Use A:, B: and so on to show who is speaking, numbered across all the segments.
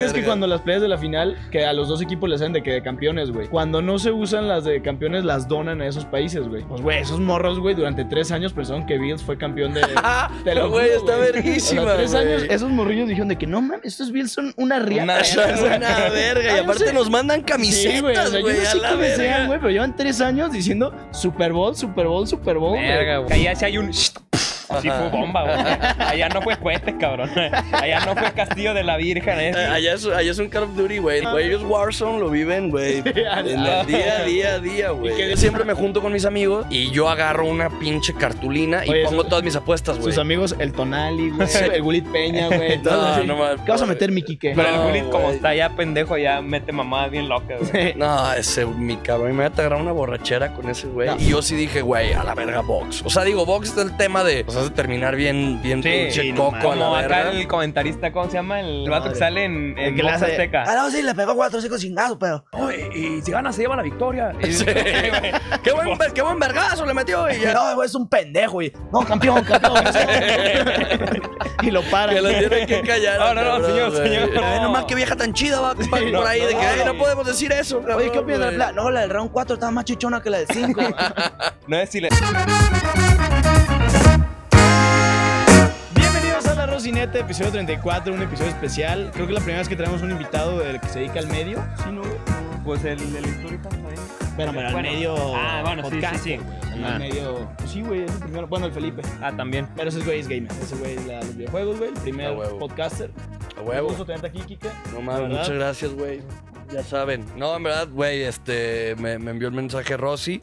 A: Es que cuando las playas de la final, que a los dos equipos les hacen de que de campeones, güey. Cuando no se usan las de campeones, las donan a esos países, güey. Pues, güey, esos morros, güey, durante tres años pensaron que Bills fue campeón de. Te lo güey, está verguísima. tres años, esos morrillos dijeron de que no mames, estos Bills son una riata. Una, ¿eh?". una verga. y ah, aparte nos mandan camisetas, güey. güey, pero llevan tres años diciendo Super Bowl, Super Bowl, Super Bowl. Verga, güey. Que se hay un. Sí fue bomba,
B: güey. Allá no fue puentes, cabrón. Allá no fue Castillo de la Virgen. ¿eh? ¿eh? Allá, es, allá es un
C: Call of Duty, güey. Ah. Güey, ellos Warzone lo viven, güey. Día, día, día, güey. Yo siempre me junto con mis amigos y yo agarro una pinche cartulina y pongo todas mis apuestas, güey. Sus amigos, el Tonali, güey. El Bullet Peña, güey. no, no más. ¿Qué vas a
A: meter, mi Quique? Pero el Bullet,
C: como está ya pendejo, ya mete mamadas bien locas, güey. no, ese, mi cabrón. Me voy a agarrar una borrachera con ese, güey. Y yo sí dije, güey, a la verga, box. O sea, digo, box el tema de. De terminar bien, bien sí, pinche coco. Como acá el
B: comentarista, ¿cómo se llama?
C: El vato que sale en, en que Azteca. Ah, no, sí, le pegó cuatro, cinco chingazos, pero. Oh, y, si gana, se lleva la victoria. qué, buen, qué buen vergazo le metió. Y es un pendejo. Y, no, campeón, campeón. y lo para Que lo tienen que callar. No, no, no, señor, señor. No más que vieja tan chida va por ahí. de que no podemos decir eso. Oye, ¿qué opinas de la No, la del round 4 estaba más
A: chichona que la del 5. no es silencio Cinete, episodio 34, un episodio especial. Creo que la primera vez que tenemos un invitado del que se dedica al medio, ¿sí, no? Pues el, de histórico Pero, pero al bueno, medio ah, bueno, sí, sí, ah. medio... Pues sí, güey, es el primero. Bueno, el Felipe. Ah, también. Pero ese güey es gamer. Ese güey es los videojuegos, güey. El primer podcaster. A huevo. Un gusto tenerte aquí, Kika.
C: No mames, muchas gracias, güey. Ya saben. No, en verdad, güey, este, me, me envió el mensaje Rosy.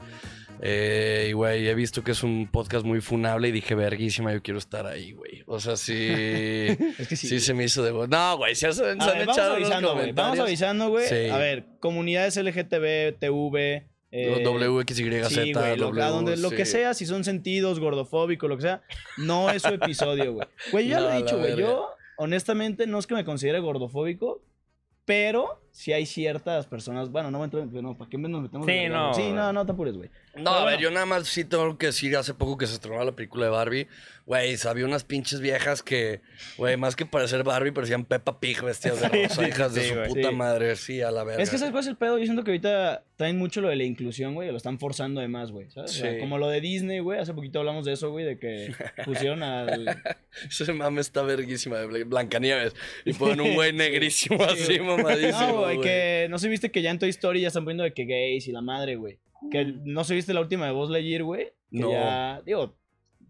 C: Eh, y güey, he visto que es un podcast muy funable y dije, verguísima, yo quiero estar ahí, güey. O sea, sí. es que sí. se me hizo de. No, güey, se, han, echado los vamos avisando, güey. A ver,
A: comunidades LGTB, TV. Eh, WXYZ, sí, lo, donde, lo que sea, si son sentidos, gordofóbico, lo que sea, no es su episodio, güey. Güey, ya lo he dicho, güey. Yo, honestamente, no es que me considere gordofóbico, pero si hay ciertas personas, bueno, no me a pues, No, ¿para qué nos metemos? Sí, no. Sí, no, no te apures, güey.
C: No, a ver, yo nada más sí tengo que decir, hace poco que se estrenó la película de Barbie, Güey, sabía unas pinches viejas que, güey, más que parecer Barbie, parecían Peppa Pig vestidas de rosa, hijas de su puta madre, sí, a la verga. Es que
A: cuál es el pedo, yo siento que ahorita traen mucho lo de la inclusión, güey, lo están forzando además, güey, ¿sabes? como lo de Disney, güey, hace poquito hablamos de eso, güey, de que pusieron al...
C: Ese mame está verguísima de Blancanieves y ponen un güey negrísimo así, mamadísimo, No, güey, que
A: no se viste que ya en Toy Story ya están poniendo de que gays y la madre, güey. Que mm. no se viste la última de Buzz Lightyear, güey. no. ya, digo,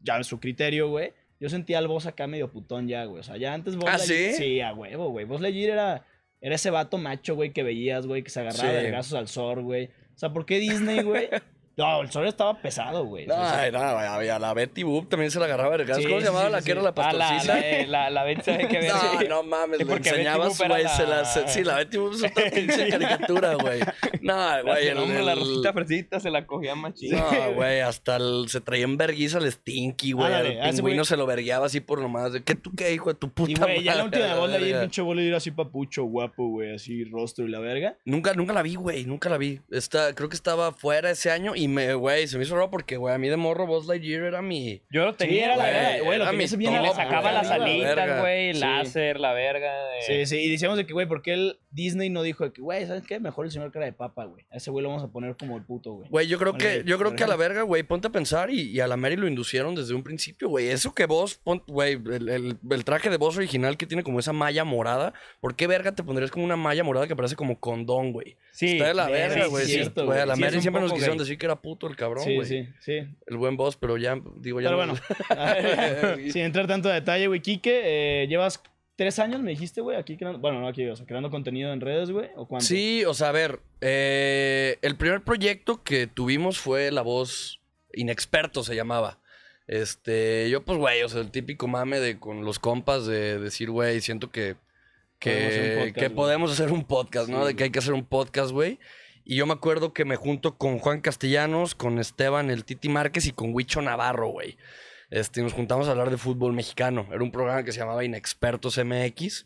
A: ya en su criterio, güey, yo sentía al boss acá medio putón ya, güey. O sea, ya antes vos. ¿Ah, sí? Sí, a huevo, güey. Vos Legir era, era ese vato macho, güey, que veías, güey, que se agarraba de brazos al sol, güey. O sea, ¿por qué Disney, güey? No, el sol estaba pesado, güey. No, Ay,
C: no, a la Betty Boop también se la agarraba ¿Cómo se llamaba la que era la ah, pastorcita? la, Betty ¿sabes No, no mames, le enseñabas, su güey. La... Sí, la Betty Boop es otra pinche caricatura, güey. No, güey. El, la rosita fresita
B: se
A: la cogía machista.
C: No, güey, hasta el, se traía en verguisa el Stinky, güey. el pingüino se lo vergueaba así por nomás. ¿Qué tú qué, hijo de tu puta y, güey, ya la última bola ahí, el pinche bolo era así papucho, guapo, güey. Así rostro y la verga. Nunca, nunca la vi, güey. Nunca la vi. creo que estaba fuera ese año y me, güey, se me hizo raro porque, güey, a mí de morro Buzz Lightyear era mi... Yo lo tenía, era la güey, verga, güey, lo Le sacaba las alitas, güey, láser,
B: la verga. Sí, sí,
A: y decíamos de que, güey, ¿por qué el Disney no dijo de que, güey, ¿sabes qué? Mejor el señor cara de papa, güey. A ese güey lo vamos a poner como el puto, güey. Güey, yo creo que, yo creo que a la
C: verga, güey, ponte a pensar y, a la Mary lo inducieron desde un principio, güey. Eso que vos, güey, el, el- el traje de voz original que tiene como esa malla morada, ¿por qué verga te pondrías como una malla morada que parece como condón, güey? Sí, está de la verga, güey. Sí, güey. a la Mary siempre nos quisieron decir que era puto el cabrón, güey. Sí, sí, sí. El buen boss, pero ya, digo, ya. Pero bueno,
A: sin entrar tanto a detalle, güey. Quique, eh, llevas tres años, me dijiste, güey, aquí creando. Bueno, no aquí, o sea, creando contenido en redes, güey, o cuánto.
C: Sí, o sea, a ver. Eh, el primer proyecto que tuvimos fue La Voz Inexperto, se llamaba. Este, yo, pues, güey, o sea, el típico mame de con los compas de decir, güey, siento que que, podemos hacer un podcast, ¿no? De que hay que hacer un podcast, güey. Y yo me acuerdo que me junto con Juan Castellanos, con Esteban el Titi Márquez y con Huicho Navarro, güey. Este, nos juntamos a hablar de fútbol mexicano. Era un programa que se llamaba Inexpertos MX.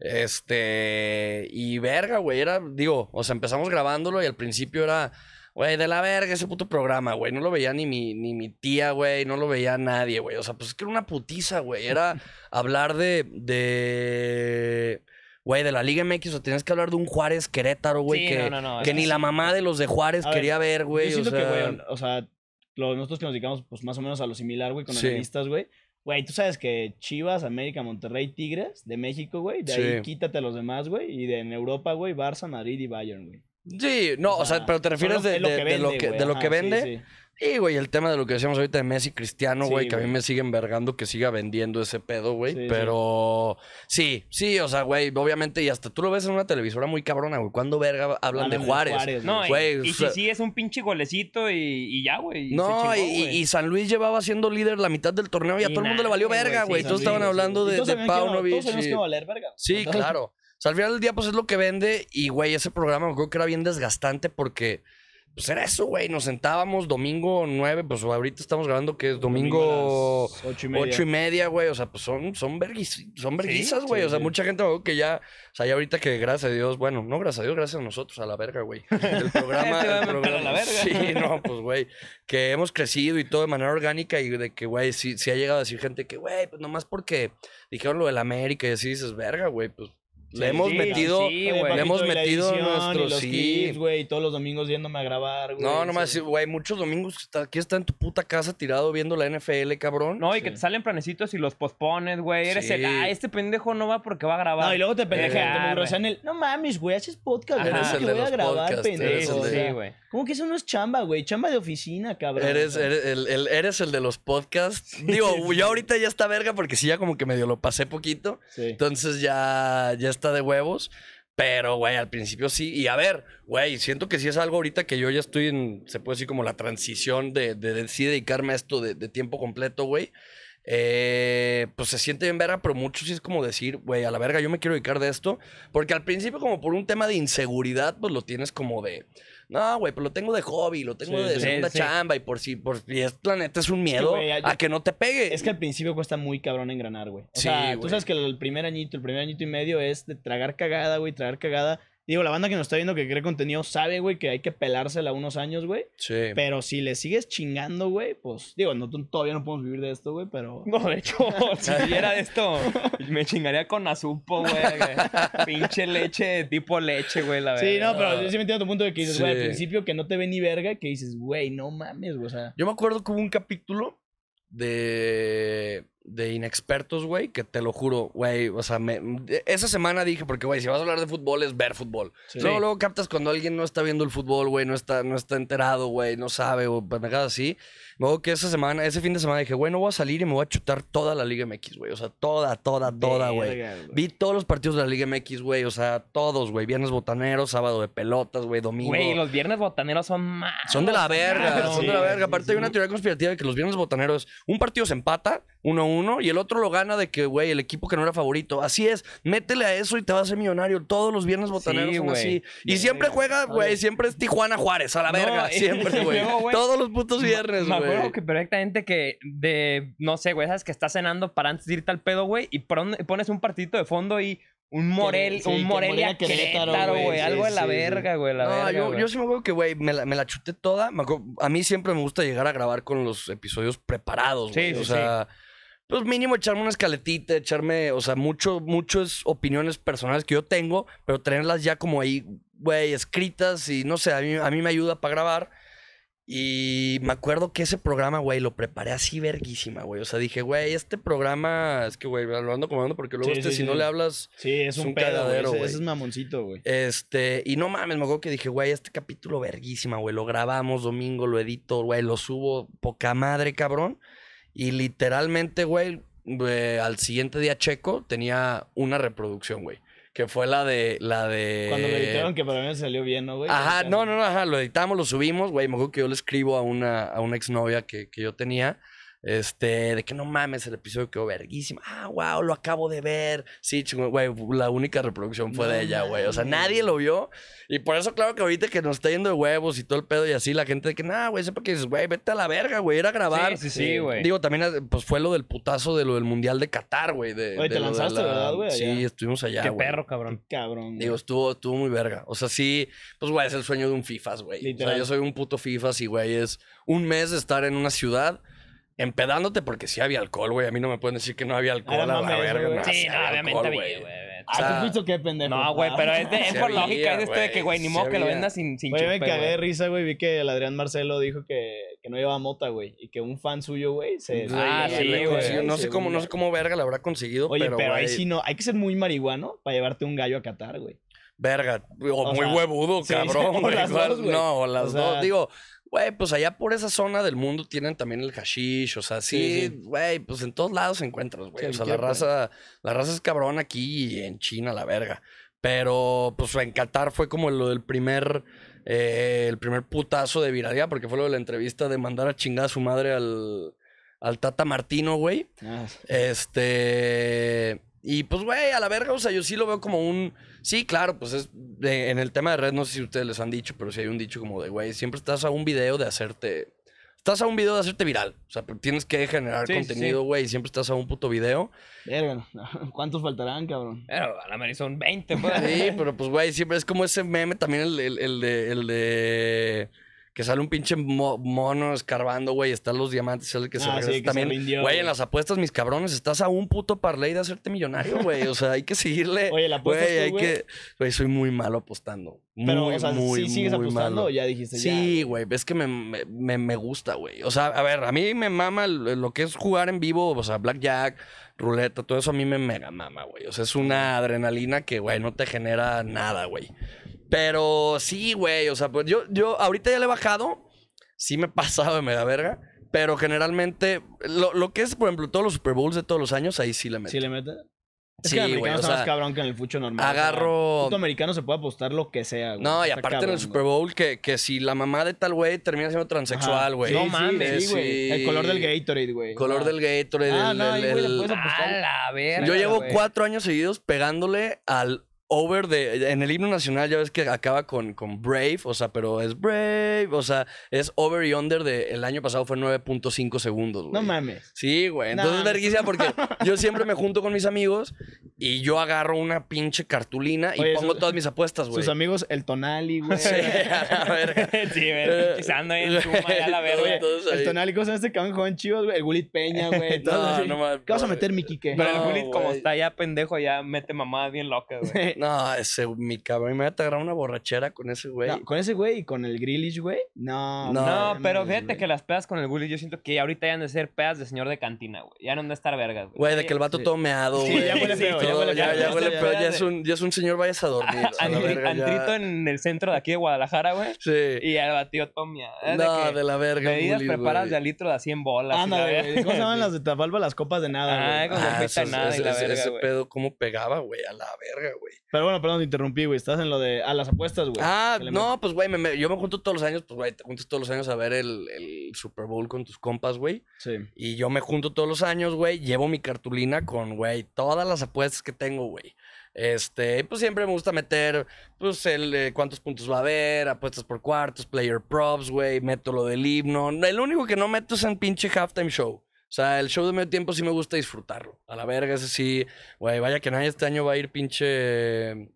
C: Este, y verga, güey, era, digo, o sea, empezamos grabándolo y al principio era, güey, de la verga ese puto programa, güey, no lo veía ni mi, ni mi tía, güey, no lo veía nadie, güey, o sea, pues es que era una putiza, güey, era hablar de, de, güey, de la Liga MX, o tienes que hablar de un Juárez Querétaro, güey, que, ni la mamá de los de Juárez quería ver, güey. Yo siento o sea... que, güey,
A: o sea, nosotros que nos dedicamos, pues más o menos a lo similar, güey, con analistas, güey. Güey, tú sabes que Chivas, América, Monterrey, Tigres, de México, güey, de ahí quítate a los demás, güey, y de en Europa, güey, Barça, Madrid y Bayern, güey.
C: Sí, no, o sea, pero te refieres de, lo que vende. De Sí, güey, el tema de lo que decíamos ahorita de Messi Cristiano, güey, que a mí me siguen vergando que siga vendiendo ese pedo, güey. pero sí. sí, o sea, güey, obviamente, y hasta tú lo ves en una televisora muy cabrona, güey. ¿Cuándo verga hablan de Juárez? y, si sí
B: es un pinche golecito y, ya, güey. No, y,
C: San Luis llevaba siendo líder la mitad del torneo y a todo el mundo le valió verga, güey. Todos estaban hablando de, de Sí, claro sea, al final del día, pues es lo que vende. Y, güey, ese programa me creo que era bien desgastante porque, pues era eso, güey. Nos sentábamos domingo 9, pues ahorita estamos grabando que es domingo, Ocho y media. güey. O sea, pues son, son, son güey. o sea, mucha gente me que ya, o sea, ya ahorita que gracias a Dios, bueno, no gracias a Dios, gracias a nosotros, a la verga, güey. El
B: programa. Este el programa la verga. Sí,
C: no, pues, güey. Que hemos crecido y todo de manera orgánica y de que, güey, sí, sí ha llegado a decir gente que, güey, pues nomás porque dijeron lo del América y así dices, verga, güey, pues le hemos metido, le hemos metido nuestros, sí.
A: güey, todos los domingos yéndome a grabar, güey. No, nomás,
C: güey, muchos domingos aquí está en tu puta casa tirado viendo la NFL, cabrón. No, y que te salen planecitos
B: y los pospones, güey. Eres el, ah, este pendejo no va porque va a grabar. No, y luego te pendejan. eh, ah, en el,
A: no mames, güey, haces podcast, que voy a grabar, pendejo. Sí, güey. ¿Cómo que eso no es chamba, güey?
C: Chamba de oficina, cabrón. Eres, el, el, eres el de los podcasts. Digo, yo ahorita ya está verga porque sí, ya como que medio lo pasé poquito. Entonces ya, ya está de huevos. Pero, güey, al principio sí. Y a ver, güey, siento que sí es algo ahorita que yo ya estoy en, se puede decir como la transición de, de, sí dedicarme a esto de, tiempo completo, güey. Eh, pues se siente bien verga, pero mucho sí es como decir, güey, a la verga, yo me quiero dedicar de esto. Porque al principio, como por un tema de inseguridad, pues lo tienes como de, no, güey, pero pues lo tengo de hobby, lo tengo de segunda chamba y por si, por si es planeta es un miedo a que no te pegue. Es que al principio cuesta
A: muy cabrón engranar, güey. O sea, tú sabes que el primer añito, el primer añito y medio es de tragar cagada, güey, tragar cagada Digo, la banda que nos está viendo que cree contenido sabe, güey, que hay que pelársela unos años, güey. Sí. Pero si le sigues chingando, güey, pues digo, no, todavía no podemos vivir de esto, güey, pero. No, de hecho, si viviera de esto, me chingaría con azupo, güey. Pinche leche,
C: tipo leche, güey, la verdad. Sí, no, pero yo sí me entiendo tu punto de que dices, güey, al principio
A: que no te ve ni verga, que dices, güey, no mames, güey. O sea.
C: Yo me acuerdo que hubo un capítulo de de inexpertos, güey, que te lo juro, güey, o sea, esa semana dije, porque, güey, si vas a hablar de fútbol es ver fútbol. Luego, captas cuando alguien no está viendo el fútbol, güey, no está, no está enterado, güey, no sabe, o pues me así. Luego que esa semana, ese fin de semana dije, güey, no voy a salir y me voy a chutar toda la Liga MX, güey, o sea, toda, toda, toda, güey. Vi todos los partidos de la Liga MX, güey, o sea, todos, güey, viernes botaneros, sábado de pelotas, güey, domingo. Güey, los
B: viernes botaneros son más. Son de la verga, son de la verga.
C: Aparte hay una teoría conspirativa de que los viernes botaneros, un partido se empata, 1-1 y el otro lo gana de que, güey, el equipo que no era favorito. Así es, métele a eso y te vas a ser millonario. Todos los viernes botaneros así. Y siempre juega, güey, siempre es Tijuana Juárez, a la verga. Siempre, güey. Todos los putos viernes, güey. Me acuerdo que
B: perfectamente que de, no sé, güey, sabes que estás cenando para antes de irte al pedo, güey, y pones un partidito de fondo y un Morel, un Morelia Claro, güey. algo de la verga, güey. La yo, yo,
C: sí me acuerdo que, güey, me la, me chuté toda. a mí siempre me gusta llegar a grabar con los episodios preparados, güey. o sea, pues mínimo echarme una escaletita, echarme, o sea, mucho, muchas opiniones personales que yo tengo, pero tenerlas ya como ahí, güey, escritas y no sé, a mí, a mí me ayuda para grabar. Y me acuerdo que ese programa, güey, lo preparé así verguísima, güey. O sea, dije, güey, este programa, es que, güey, lo ando comando porque luego este, si no le hablas, sí, es, un, es un pedo, güey. Ese, es
A: mamoncito, güey.
C: Este, y no mames, me acuerdo que dije, güey, este capítulo verguísima, güey. Lo grabamos domingo, lo edito, güey, lo subo, poca madre, cabrón. Y literalmente, güey, eh, al siguiente día Checo tenía una reproducción, güey. Que fue la de, la de... Cuando lo editaron,
A: que para mí me salió bien, ¿no, güey? Ajá,
C: no, no, no, ajá. Lo editamos, lo subimos, güey. Me acuerdo que yo le escribo a una, a una exnovia que, que yo tenía. Este, de que no mames, el episodio quedó verguísimo. Ah, wow, lo acabo de ver. Sí, chingón, güey, la única reproducción fue de ella, güey. O sea, nadie lo vio. Y por eso, claro que ahorita que nos está yendo de huevos y todo el pedo y así, la gente de que, nah, güey, sepa que dices, güey, vete a la verga, güey, ir a grabar. Sí, sí, güey. Digo, también, pues fue lo del putazo de lo del Mundial de Qatar, güey. De, te lanzaste, ¿verdad, güey? Sí, estuvimos allá, Qué perro, cabrón. cabrón. Digo, estuvo, estuvo muy verga. O sea, sí, pues, güey, es el sueño de un FIFAs, güey. O sea, yo soy un puto FIFAs y, güey, es un mes de estar en una ciudad empedándote porque sí había alcohol, güey. A mí no me pueden decir que no había alcohol a la verga. sí, obviamente había, güey. ¿Has ah,
A: qué pendejo? No, güey, ah. pero es, es por lógica, es de este de que, güey, ni modo que lo vendas sin, sin Güey, me cagué de risa, güey. Vi que el Adrián Marcelo dijo que, que no llevaba mota, güey. Y que un fan suyo, güey, se... Ah, sí, güey. No, sé cómo, no sé cómo verga lo habrá conseguido, Oye, pero, pero ahí sí no... Hay que ser muy marihuano para llevarte un gallo a Qatar, güey.
C: Verga, o, muy huevudo, cabrón. no, las dos. Digo, Güey, pues allá por esa zona del mundo tienen también el hashish, o sea, sí, güey, pues en todos lados se encuentras, güey. o sea, la raza, la raza es cabrón aquí y en China, la verga. Pero, pues en Qatar fue como lo del primer, eh, el primer putazo de Viradía, porque fue lo de la entrevista de mandar a chingar a su madre al, al Tata Martino, güey. Ah. Este. Y pues, güey, a la verga, o sea, yo sí lo veo como un. Sí, claro, pues es. en el tema de red, no sé si ustedes les han dicho, pero sí hay un dicho como de, güey, siempre estás a un video de hacerte. Estás a un video de hacerte viral. O sea, tienes que generar contenido, güey, siempre estás a un puto video. Verga, ¿cuántos faltarán, cabrón? Pero a la vez son 20, pues. Sí, pero pues, güey, siempre es como ese meme también, el, El de que sale un pinche mono escarbando, güey, están los diamantes, es que se ah, también. güey, en las apuestas, mis cabrones, estás a un puto parlay de hacerte millonario, güey. O sea, hay que seguirle. Oye, la apuesta güey, que güey, soy muy malo apostando. Pero, o sea, si sigues apostando ya dijiste Sí, güey, ves que me, me, gusta, güey. O sea, a ver, a mí me mama lo que es jugar en vivo, o sea, blackjack, ruleta, todo eso a mí me mega mama, güey. O sea, es una adrenalina que, güey, no te genera nada, güey. Pero sí, güey, o sea, pues yo, yo ahorita ya le he bajado, sí me he pasado de da verga, pero generalmente, lo, lo que es, por ejemplo, todos los Super Bowls de todos los años, ahí sí le meto. ¿Sí le mete? Es sí, que el americano está más cabrón que en el fucho normal. Agarro. El americano se puede apostar lo que sea, güey. No, y aparte en el Super Bowl, que, que si la mamá de tal güey termina siendo transexual, güey. no mames, sí, güey. El color del Gatorade, güey. Color ah. del Gatorade. Ah, no, el,
B: apostar. A la verga, Yo llevo
C: cuatro años seguidos pegándole al over de. En el himno nacional ya ves que acaba con, con Brave, o sea, pero es Brave, o sea, es over y under de. El año pasado fue 9.5 segundos, güey. No mames. Sí, güey. Entonces es porque yo siempre me junto con mis amigos y yo agarro una pinche cartulina y pongo todas mis apuestas, güey. Sus amigos, el Tonali, güey. Sí,
B: a ver. sí, güey.
C: Eh, ahí en suma,
A: ya la verga. güey. el Tonali, ¿cómo se este cabrón joven Chivos, güey? El Gulit Peña, güey. no, no mames. ¿Qué vas a meter, mi Quique?
B: Pero el Gulit, como está ya pendejo, ya mete mamadas bien locas,
C: güey. No, ese, mi cabrón, me voy a agarrar una borrachera con ese güey. con ese güey y con el Grillish, güey. No, no, no pero
B: fíjate que las pedas con el Grillish, yo siento que ahorita ya han de ser pedas de señor de cantina, güey. Ya no han de estar vergas, güey.
C: Güey, de que el vato todo meado, güey. Sí, ya huele peor, ya huele Ya, huele ya es, un, ya es un señor, vayas a ah, dormir.
B: antrito en el centro de aquí de Guadalajara, güey. Sí. Y el batido todo ah, no, de,
C: la verga. güey. Medidas preparadas de
A: litro de 100 bolas. Ah, no, güey. ¿Cómo se llaman las de Tapalba? Las copas de nada, ah, güey. Ah, como pita nada la verga, Ese
C: pedo, ¿cómo pegaba, güey? A la verga, güey. Pero bueno, perdón, te interrumpí, güey. Estás en lo de. a las apuestas, güey. Ah, no, pues, güey, yo me junto todos los años, pues, güey, te juntas todos los años a ver el, Super Bowl con tus compas, güey. Sí. Y yo me junto todos los años, güey. Llevo mi cartulina con, güey, todas las apuestas que tengo, güey. Este, pues siempre me gusta meter, pues, el eh, cuántos puntos va a haber, apuestas por cuartos, player props, güey, meto lo del himno. El único que no meto es en pinche halftime show. O sea, el show de medio tiempo sí me gusta disfrutarlo. A la verga, ese sí. Güey, vaya que nadie este año va a ir pinche.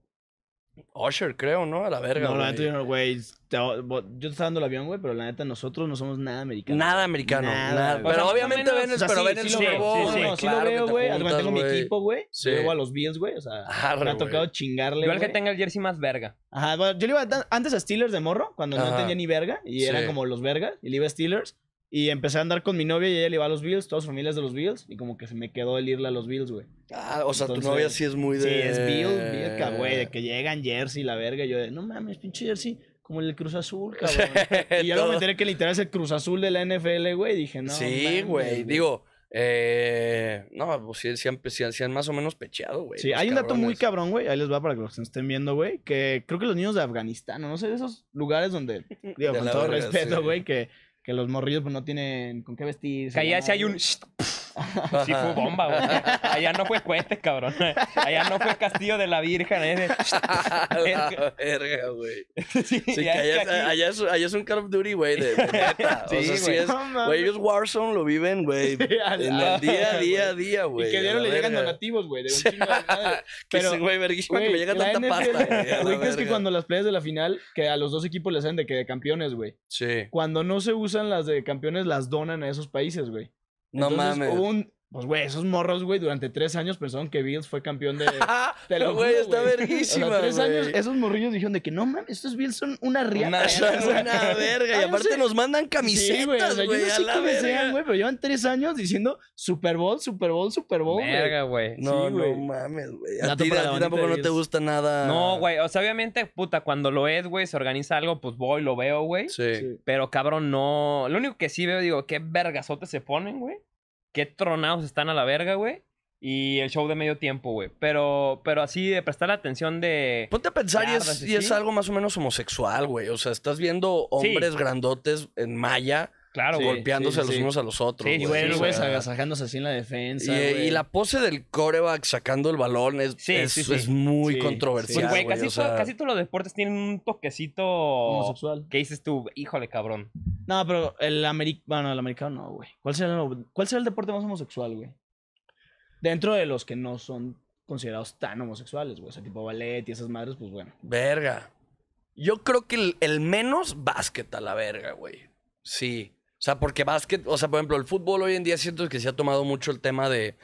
C: Usher, creo, ¿no? A la verga. No, güey. la neta, no, güey. Yo te estaba dando el avión, güey, pero la neta, nosotros no somos nada americanos. Nada americano. Nada, Pero obviamente Venus, pero sí, sí lo sí, güey. tengo mi equipo,
A: güey. Sí. Luego a los Bills, güey. O sea, me ha tocado chingarle. igual que tenga el jersey más verga. Ajá, bueno, yo le iba antes a Steelers de morro, cuando no tenía ni verga, y eran como los vergas, y le iba a Steelers. Y empecé a andar con mi novia y ella le iba a los Bills, todas familias de los Bills, y como que se me quedó el irle a los Bills, güey. Ah, o sea, tu novia sí es muy de. Sí, es Bills, Bills, güey, de que llegan Jersey, la verga, y yo de, no mames, pinche Jersey, como el Cruz Azul, cabrón. y ya lo me que literal es el
C: Cruz Azul de la NFL, güey, dije, no. Sí, güey, digo. Eh, no, pues sí, sí, han más o menos pecheado, güey. Sí, hay un dato muy
A: cabrón, güey. Ahí les va para que los estén viendo, güey. Que creo que los niños de Afganistán, o no sé, de esos lugares donde, digo, con todo respeto, güey, que que los morrillos pues, no tienen con qué vestirse. Que allá si hay un... Sí fue bomba, güey.
B: Allá no fue Cuentes, cabrón. Allá no fue Castillo de la Virgen. eh.
C: verga, güey. Sí, allá, es allá, un Call of Duty, güey, de, Sí, o sea, güey. es... Warzone lo viven, güey. en el día, día, día, güey. Y que dieron le llegan
A: donativos, güey, de un Pero, que güey, verguísima que me llega tanta pasta, güey. Lo que es que cuando las playas de la final, que a los dos equipos les hacen de que de campeones, güey. Sí. Cuando no se usan las de campeones, las donan a esos países, güey. No mames. Pues, güey, esos morros, güey, durante tres años pensaron que Bills fue campeón de. Te lo güey, está verguísima. Durante tres años, esos morrillos dijeron de que no mames, estos Bills son una riata. Una, verga, una verga. y aparte nos mandan camisetas, güey. Sí, o yo no sé güey, pero llevan tres años diciendo Super Bowl, Super Bowl, Super Bowl. Verga,
C: güey. No, no mames, güey. A ti tampoco no te gusta nada. No, güey. O sea,
B: obviamente, puta, cuando lo es, güey, se organiza algo, pues voy, lo veo, güey. sí. Pero cabrón, no. Lo único que sí veo, digo, qué vergazote se ponen, güey qué tronados están a la verga, güey. Y el show de medio tiempo, güey. Pero, pero así de prestar la atención de. Ponte a pensar,
C: y es, algo más o menos homosexual, güey. O sea, estás viendo hombres grandotes en malla. Claro, golpeándose los unos a los otros. Sí, güey, güey, agasajándose
A: así en la defensa.
C: Y, y, la pose del coreback sacando el balón es, es, es muy controversial. Sí, pues, güey, casi, casi
B: todos los deportes tienen un toquecito homosexual. ¿Qué dices tú, híjole, cabrón.
A: No, pero el americano, el americano no, güey. ¿Cuál será, el, el deporte más homosexual, güey? Dentro de los que no son considerados tan homosexuales, güey. O sea, tipo ballet y esas madres, pues bueno.
C: Verga. Yo creo que el, el menos básquet a la verga, güey. Sí. O sea, porque básquet, o sea, por ejemplo, el fútbol hoy en día siento que se ha tomado mucho el tema de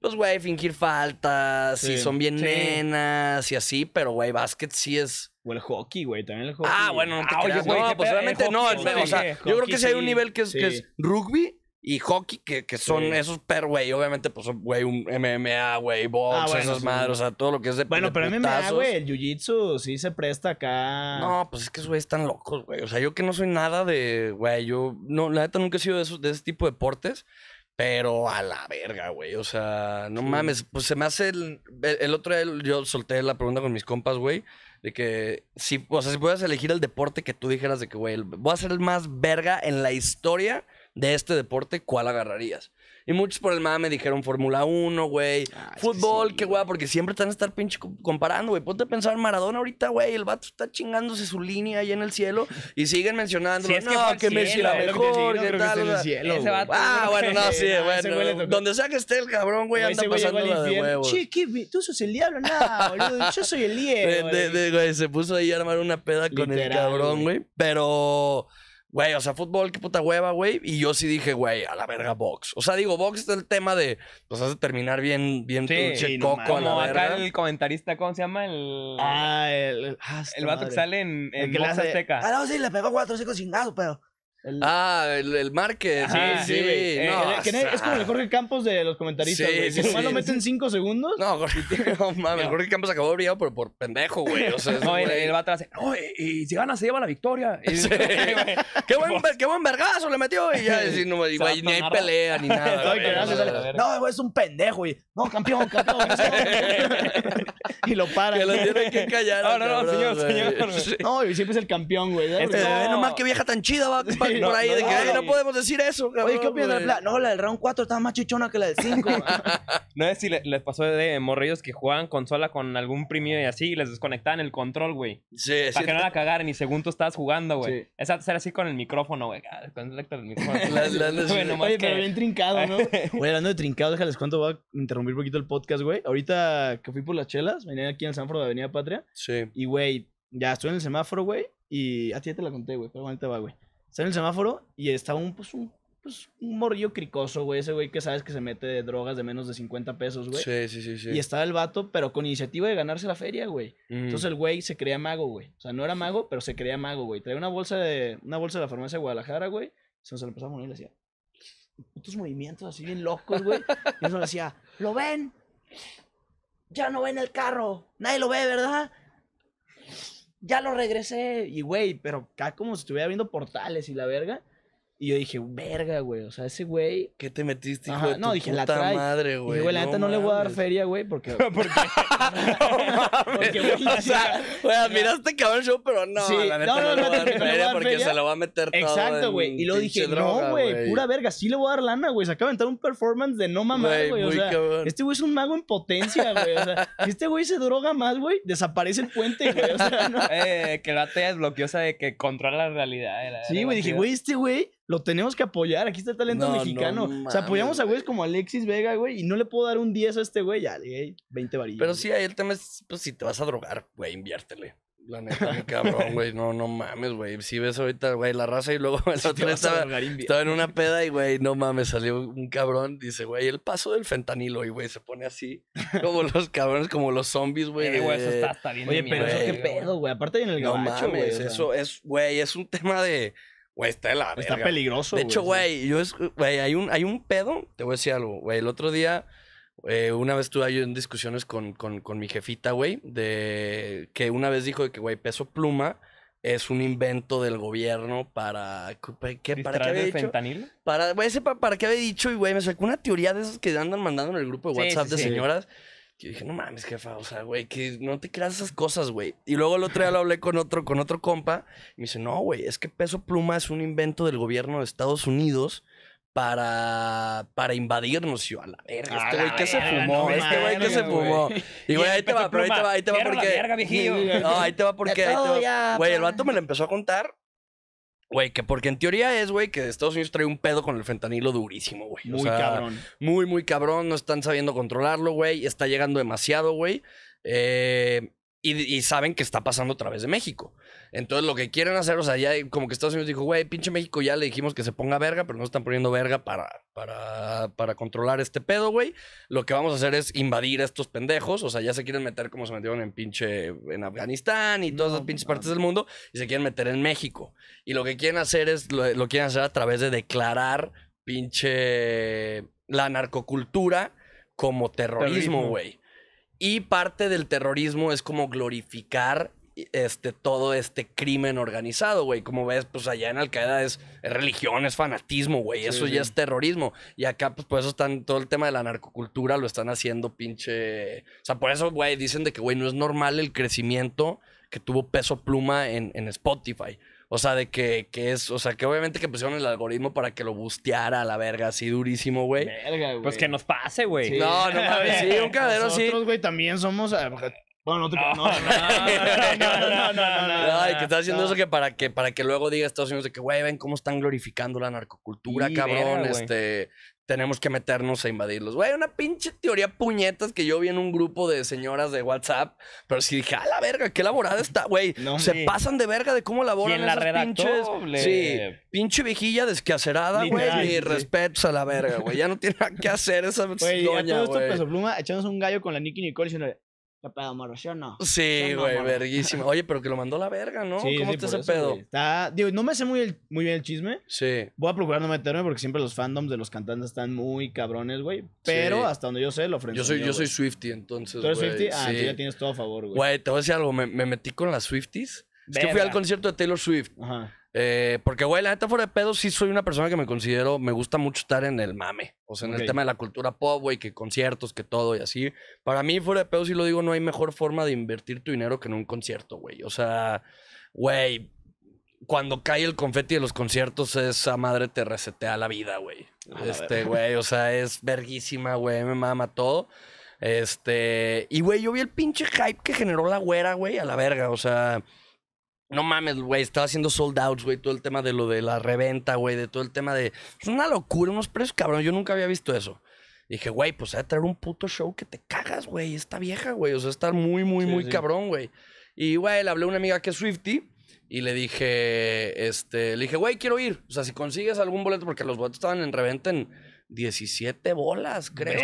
C: pues, güey, fingir faltas, sí. y son bien nenas y así, pero, güey, básquet sí es. O el hockey, güey, también el ah, hockey. Ah, bueno, no ah, no, pues realmente no. o sea, yo creo que sí hay un nivel que es, rugby, y hockey, que, que son esos, pero, güey, obviamente, pues, güey, un MMA, güey, box, ah, esas madres, o sea, todo lo que es de Bueno, pero MMA, güey,
A: el jiu-jitsu
C: sí se presta acá. No, pues es que esos güeyes están locos, güey. O sea, yo que no soy nada de, güey, yo, no, la neta nunca he sido de, esos, de ese tipo de deportes. Pero a la verga, güey. O sea, no mames. Pues se me hace el, el, otro día yo solté la pregunta con mis compas, güey. De que si, o sea, si pudieras elegir el deporte que tú dijeras de que, güey, voy a ser el más verga en la historia de este deporte, ¿cuál agarrarías? Y muchos por el mame dijeron Fórmula 1, güey. Ah, Fútbol, qué guay. porque siempre te van a estar pinche comparando, güey. Ponte a pensar en Maradona ahorita, güey. El vato está chingándose su línea ahí en el cielo y siguen mencionando. no, que, Messi la mejor, que, tal. ah, bueno, no, sí, bueno. Donde sea que esté el cabrón, güey, anda pasando la de huevos. Che, ¿Tú sos el diablo? nada boludo. Yo soy el güey, se puso ahí a armar una peda con el cabrón, güey. Pero... Güey, o sea, fútbol, qué puta hueva, güey. Y yo sí dije, güey, a la verga, box. O sea, digo, box es el tema de, pues, hace terminar bien, bien sí, la coco. No como acá el
B: comentarista, ¿cómo se llama? El. Ah, el.
C: Ah, el, vato que sale en, en el azteca. Ah, no, sí, le
A: pegó cuatro, cinco chingazos, pero.
C: Ah, el, el Márquez. sí, sí, eh, es como el
A: Jorge Campos de los comentaristas. güey. Si lo
C: meten cinco segundos. No, Jorge, no mames. Jorge Campos acabó brillado, pero por pendejo, güey. O sea, no, él, va atrás. No, y, si gana, se lleva la victoria. qué, buen, qué buen vergazo le metió. Y ya, y, no, ni hay pelea ni nada. no, es un pendejo.
A: Y, no, campeón, campeón. y lo para Que lo tiene que callar. No, no, señor, señor. No, y siempre es el campeón, güey. Este no, más que vieja tan chida va por ahí no, de que no, podemos decir eso. güey, ¿qué opinas de la No, la del round 4 estaba más chichona que la del 5.
B: no sé si les pasó de morrillos que jugaban consola con algún premio y así y les desconectaban el control, güey. Sí, Para que no la cagaran y según tú estabas jugando, güey. Esa era así con el micrófono, güey. Ah, con el micrófono. del pero bien trincado, ¿no? güey,
A: hablando de trincado, déjales cuánto va a interrumpir un poquito el podcast, güey. Ahorita que fui por las chelas, venía aquí en el semáforo de Avenida Patria. Sí. Y, güey, ya estoy en el semáforo, güey. Y a ah, ti ya te la conté, güey, pero ahorita te va, güey. Está en el semáforo y estaba pues, un, pues, un, morrillo cricoso, güey. Ese güey que sabes que se mete de drogas de menos de 50 pesos, güey. Sí, sí, sí, sí. Y estaba el vato, pero con iniciativa de ganarse la feria, güey. Entonces el güey se creía mago, güey. O sea, no era mago, pero se creía mago, güey. Traía una bolsa de, una bolsa de la farmacia de Guadalajara, güey. Se nos empezó a morir y le decía, putos movimientos así bien locos, güey. Y eso decía, ¿lo ven? Ya no ven el carro. Nadie lo ve, ¿verdad? ya lo regresé. Y güey, pero acá como si estuviera viendo portales y la verga. Y yo dije, verga, güey. O sea, ese güey. ¿Qué te metiste, hijo no, dije, la trae. madre, güey? la neta no, le voy a dar feria, güey, porque. porque,
C: O sea, güey, cabrón show, pero no. Sí. La neta no, le voy a dar feria porque se lo va a meter todo. Exacto, güey. Y lo dije, no, güey, pura
A: verga. Sí le voy a dar lana, güey. Se acaba de entrar un performance de no mamar, güey. O sea, este güey es un mago en potencia, güey. O sea, si este güey se droga más, güey, desaparece el puente, güey. O sea, no. Eh,
B: que la te desbloqueó, o de que controla la realidad. Eh, sí, güey, dije, güey,
A: este güey
C: lo tenemos que apoyar. Aquí está el talento mexicano. o sea, apoyamos
A: a güeyes como Alexis Vega, güey, y no le puedo dar
C: un 10 a este güey. Ya, güey, 20 varillas. Pero sí, ahí el tema es, pues si te vas a drogar, güey, inviértele. La neta, mi cabrón, güey. No, no mames, güey. Si ves ahorita, güey, la raza y luego el estaba, en una peda y, güey, no mames, salió un cabrón. Dice, güey, el paso del fentanilo y, güey, se pone así. Como los cabrones, como los zombies, güey. Eh, güey, eso está, bien. Oye, pero eso qué pedo, güey. Aparte en el no mames, eso es, güey, es un tema de... Güey, está la verga. peligroso, De hecho, güey, yo es, hay un, hay un pedo. Te voy a decir algo, güey. El otro día, eh, una vez estuve yo en discusiones con, con, mi jefita, güey, de que una vez dijo que, güey, peso pluma es un invento del gobierno para. qué, para qué había dicho? Para, güey, para, qué había dicho, y güey, me sacó una teoría de esas que andan mandando en el grupo de WhatsApp de señoras yo dije, no mames, jefa, o sea, güey, que no te creas esas cosas, güey. Y luego el otro día lo hablé con otro, con otro compa. Y me dice, no, güey, es que peso pluma es un invento del gobierno de Estados Unidos para, para invadirnos. yo, a la verga, este güey que se fumó, este güey que se fumó. Y güey, ahí te va, pero ahí te va, ahí te va porque. No, ahí te va porque. Güey, el vato me lo empezó a contar Güey, que porque en teoría es, güey, que Estados Unidos trae un pedo con el fentanilo durísimo, güey. Muy cabrón. Muy, muy cabrón. No están sabiendo controlarlo, güey. Está llegando demasiado, güey. Eh, y, saben que está pasando a través de México. Entonces, lo que quieren hacer, o sea, ya como que Estados Unidos dijo, güey, pinche México, ya le dijimos que se ponga verga, pero no están poniendo verga para, para, controlar este pedo, güey. Lo que vamos a hacer es invadir a estos pendejos, o sea, ya se quieren meter como se metieron en pinche, en Afganistán y todas las pinches partes del mundo, y se quieren meter en México. Y lo que quieren hacer es, lo, lo quieren hacer a través de declarar pinche la narcocultura como terrorismo, güey. Y parte del terrorismo es como glorificar este, todo este crimen organizado, güey. Como ves, pues allá en Al Qaeda es, religión, es fanatismo, güey. eso ya es terrorismo. Y acá, pues por eso están todo el tema de la narcocultura, lo están haciendo pinche. O sea, por eso, güey, dicen de que, güey, no es normal el crecimiento que tuvo peso pluma en, en Spotify. O sea, de que, que es, o sea, que obviamente que pusieron el algoritmo para que lo busteara a la verga, así durísimo, güey. Verga, güey. Pues que nos pase, güey. No, no mames, sí, un cadero sí.
A: Nosotros, güey, también somos. Ah, bueno, no te no, no,
C: no, no, no, no, que está haciendo eso que para que para que luego diga Estados Unidos de que güey, ven cómo están glorificando la narcocultura, cabrón, este tenemos que meternos a invadirlos. Güey, una pinche teoría puñetas que yo vi en un grupo de señoras de WhatsApp, pero si dije, a la verga, qué laborada está, güey. No, se pasan de verga de cómo laboran en la pinches. problema. Sí, pinche viejilla desquacerada, güey, y respetos a la verga, güey. Ya no tiene que hacer esa güey. todo esto,
A: Pluma, un gallo con la Nicky Nicole ¿Qué pedo, morro? o no?
C: Sí, güey, verguísimo. Oye, pero que lo mandó la verga, ¿no? Sí, ¿Cómo sí, está pedo?
A: Está, digo, no me sé muy, muy bien el chisme. Sí. Voy a procurar no meterme porque siempre los fandoms de los cantantes están muy cabrones, güey. Pero hasta donde yo sé, lo ofrecen. Yo soy, yo soy Swifty, entonces. ¿Tú eres Swifty? Ah, tú ya tienes todo a favor, güey.
C: Güey, te voy a decir algo. Me, metí con las Swifties. Es que fui al concierto de Taylor Swift. Ajá. Eh, porque, güey, la neta fuera de pedo, sí soy una persona que me considero, me gusta mucho estar en el mame. O sea, en el tema de la cultura pop, güey, que conciertos, que todo y así. Para mí, fuera de pedo, sí lo digo, no hay mejor forma de invertir tu dinero que en un concierto, güey. O sea, güey, cuando cae el confeti de los conciertos, esa madre te resetea la vida, güey. este, güey, o sea, es verguísima, güey, me mama todo. Este, y güey, yo vi el pinche hype que generó la güera, güey, a la verga, o sea. No mames, güey, estaba haciendo sold outs, güey, todo el tema de lo de la reventa, güey, de todo el tema de... Es una locura, unos precios, cabrón, yo nunca había visto eso. dije, güey, pues voy a traer un puto show que te cagas, güey, esta vieja, güey, o sea, está muy, muy, muy cabrón, güey. Y, güey, le hablé a una amiga que es Swifty y le dije, este, le dije, güey, quiero ir. O sea, si consigues algún boleto, porque los boletos estaban en reventa en 17 bolas, creo,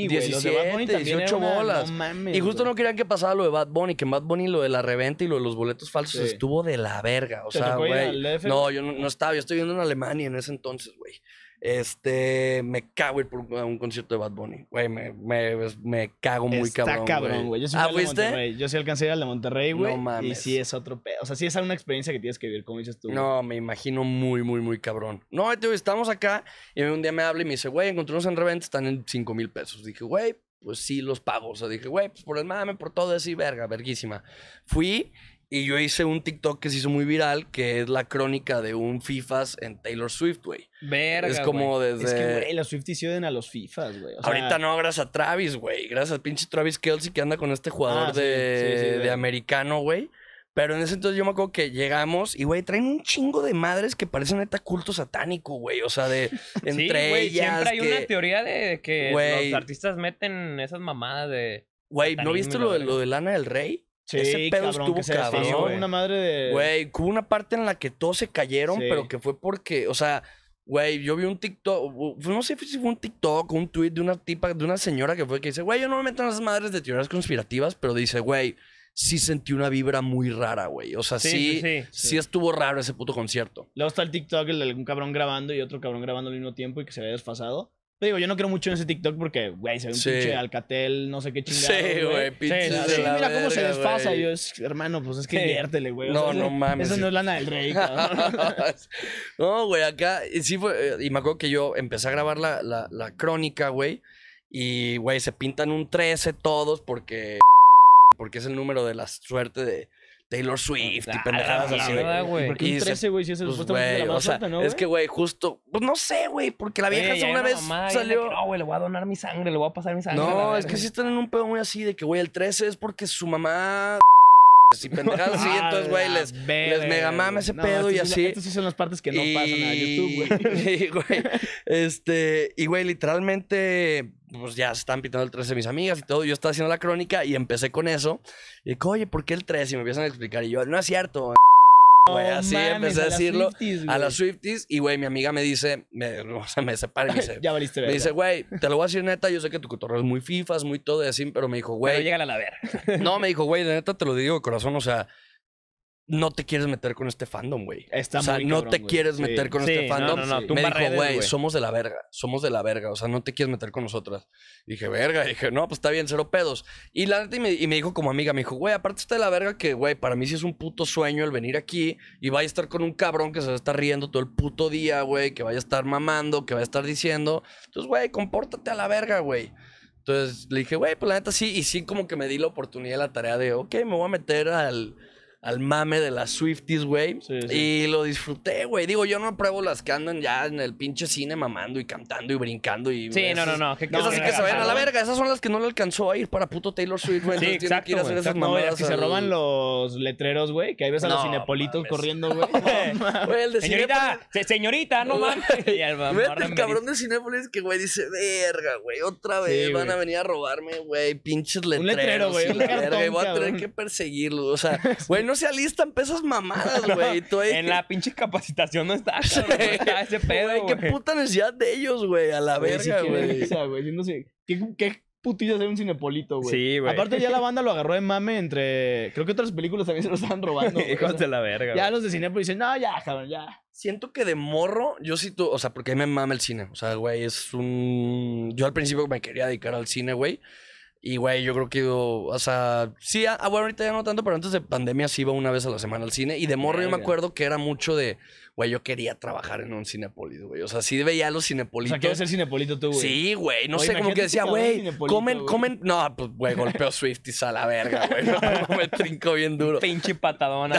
C: 17, 18 bolas. y justo no querían que pasara lo de Bad Bunny, que Bad Bunny lo de la reventa y lo de los boletos falsos estuvo de la verga. O sea, güey. No, yo no, no, estaba, yo estoy viendo en Alemania en ese entonces, güey. Este, me cago ir por un concierto de Bad Bunny. Güey, me, me, me, cago muy cabrón. Está cabrón, güey. Yo sí ah,
A: Yo sí alcancé a ir al de Monterrey, güey. No mames. Y sí
C: es otro pedo. O sea, sí es alguna experiencia que tienes que vivir, como dices tú. No, me imagino muy, muy, muy cabrón. No, tío, estamos acá y un día me habla y me dice, güey, encontramos en reventa, están en 5 mil pesos. Dije, güey, pues sí los pago. O sea, dije, güey, pues por el mame, por todo, eso y verga, verguísima. Fui y yo hice un TikTok que se hizo muy viral, que es la crónica de un FIFAs en Taylor Swift, güey.
A: Verga, Es como desde... Es que, güey, los Swifties a los FIFAs, güey. Ahorita
C: no, gracias a Travis, güey. Gracias al pinche Travis Kelsey que anda con este jugador ah, de... de, americano, güey. Pero en ese entonces yo me acuerdo que llegamos y, güey, traen un chingo de madres que parecen neta culto satánico, güey. O sea, de entre sí, güey, Siempre hay una
B: teoría de que los artistas meten esas mamadas de. Güey, ¿no viste lo lo de
C: Lana del Rey? ese pedo estuvo que una madre hubo una parte en la que todos se cayeron, pero que fue porque, o sea, güey, yo vi un TikTok, no sé si fue un TikTok o un tweet de una tipa, de una señora que fue que dice, güey, yo no me meto en esas madres de teorías conspirativas, pero dice, güey, sí sentí una vibra muy rara, güey. O sea, sí, sí, estuvo raro ese puto concierto.
A: Luego está el TikTok, el de algún cabrón grabando y otro cabrón grabando al mismo tiempo y que se había desfasado. Te digo, yo no creo mucho en ese TikTok porque, güey, se ve un pinche Alcatel, no sé qué chingada Sí, güey, pinche. Sí, sí mira cómo se desfasa. yo, es, hermano, pues es que inviértele, güey. No, no mames. Eso no es lana del rey,
C: No, güey, acá sí fue. Eh, y me acuerdo que yo empecé a grabar la, la, la crónica, güey. Y, güey, se pintan un 13 todos porque. Porque es el número de la suerte de, Taylor Swift y pendejadas así, güey. Porque un 13, güey, si el pues, supuestamente la más o ¿no, Es que, güey, justo, pues no sé, güey, porque la vieja hace una vez salió...
B: No, güey, le voy a donar mi sangre, le voy a pasar mi sangre.
C: No, es que sí están en un pedo muy así de que, güey, el 13 es porque su mamá y pendejadas así, ah, entonces, güey, les, mega mama ese pedo y así. Estas sí son las partes que no pasan a YouTube, güey. güey, este, y güey, literalmente, pues ya se están pintando el 13 mis amigas y todo. Yo estaba haciendo la crónica y empecé con eso. Y digo, oye, ¿por qué el 13? Y me empiezan a explicar. Y yo, no es cierto, Güey, así empecé a, decirlo a las Swifties. Y, güey, mi amiga me dice, me, o sea, me separa y me dice, Me dice, güey, te lo voy a decir neta, yo sé que tu cotorreo es muy fifas, muy todo y así, pero me dijo, güey. Pero a la ver. no, me dijo, güey, de neta te lo digo de corazón, o sea, no te quieres meter con este fandom, güey. o sea, no te quieres meter con este fandom. me dijo, güey, somos de la verga, somos de la verga, o sea, no te quieres meter con nosotras. dije, verga, dije, no, pues está bien, cero pedos. Y la neta, y me, me dijo como amiga, me dijo, güey, aparte está de la verga que, güey, para mí sí es un puto sueño el venir aquí y vaya a estar con un cabrón que se va a estar riendo todo el puto día, güey, que vaya a estar mamando, que vaya a estar diciendo. Entonces, güey, compórtate a la verga, güey. Entonces le dije, güey, pues la neta sí, y sí como que me di la oportunidad, la tarea de, ok, me voy a meter al al mame de las Swifties, güey. Y lo disfruté, güey. Digo, yo no apruebo las que andan ya en el pinche cine mamando y cantando y brincando. Y, sí, no, no, no. esas sí que se vayan a la verga. Esas son las que no le alcanzó a ir para puto Taylor Swift, güey. Sí, exacto, que se roban los
A: letreros, güey, que ahí ves a los cinepolitos corriendo, güey.
C: señorita,
A: Cinepolis... señorita,
C: no mames. y el, Vete, el cabrón de Cinepolis que, güey, dice, verga, güey, otra vez van a venir a robarme, güey, pinches letreros. Un letrero, güey. Voy a tener que perseguirlo. O sea, bueno especialista se alistan pesas mamadas, güey. en la pinche capacitación no está, güey.
A: ese pedo, Qué puta necesidad de ellos, güey, a la verga, güey. Sí, ¿qué, qué putilla ser un cinepolito, güey. Sí, güey. Aparte, ya la banda lo agarró de mame entre. Creo que otras películas también se lo estaban robando. Hijos de la verga. Ya los de Cinepolis dicen, no, ya, cabrón, ya.
C: Siento que de morro, yo sí, o sea, porque a mí me mama el cine. O sea, güey, es un. Yo al principio me quería dedicar al cine, güey. Y, güey, yo creo que, o sea, sí, ah, ah, bueno, ahorita ya no tanto, pero antes de pandemia sí iba una vez a la semana al cine. Y de morro yo me acuerdo que era mucho de, güey, yo quería trabajar en un cinepolis, güey. O sea, sí veía los cinepolitos. O sea, ser
A: cinepolito tú, güey. Sí, güey. No sé, como que decía, güey,
C: comen, comen. No, pues, güey, golpeó Swifties a la verga, güey. me trinco bien duro. Pinche patadona.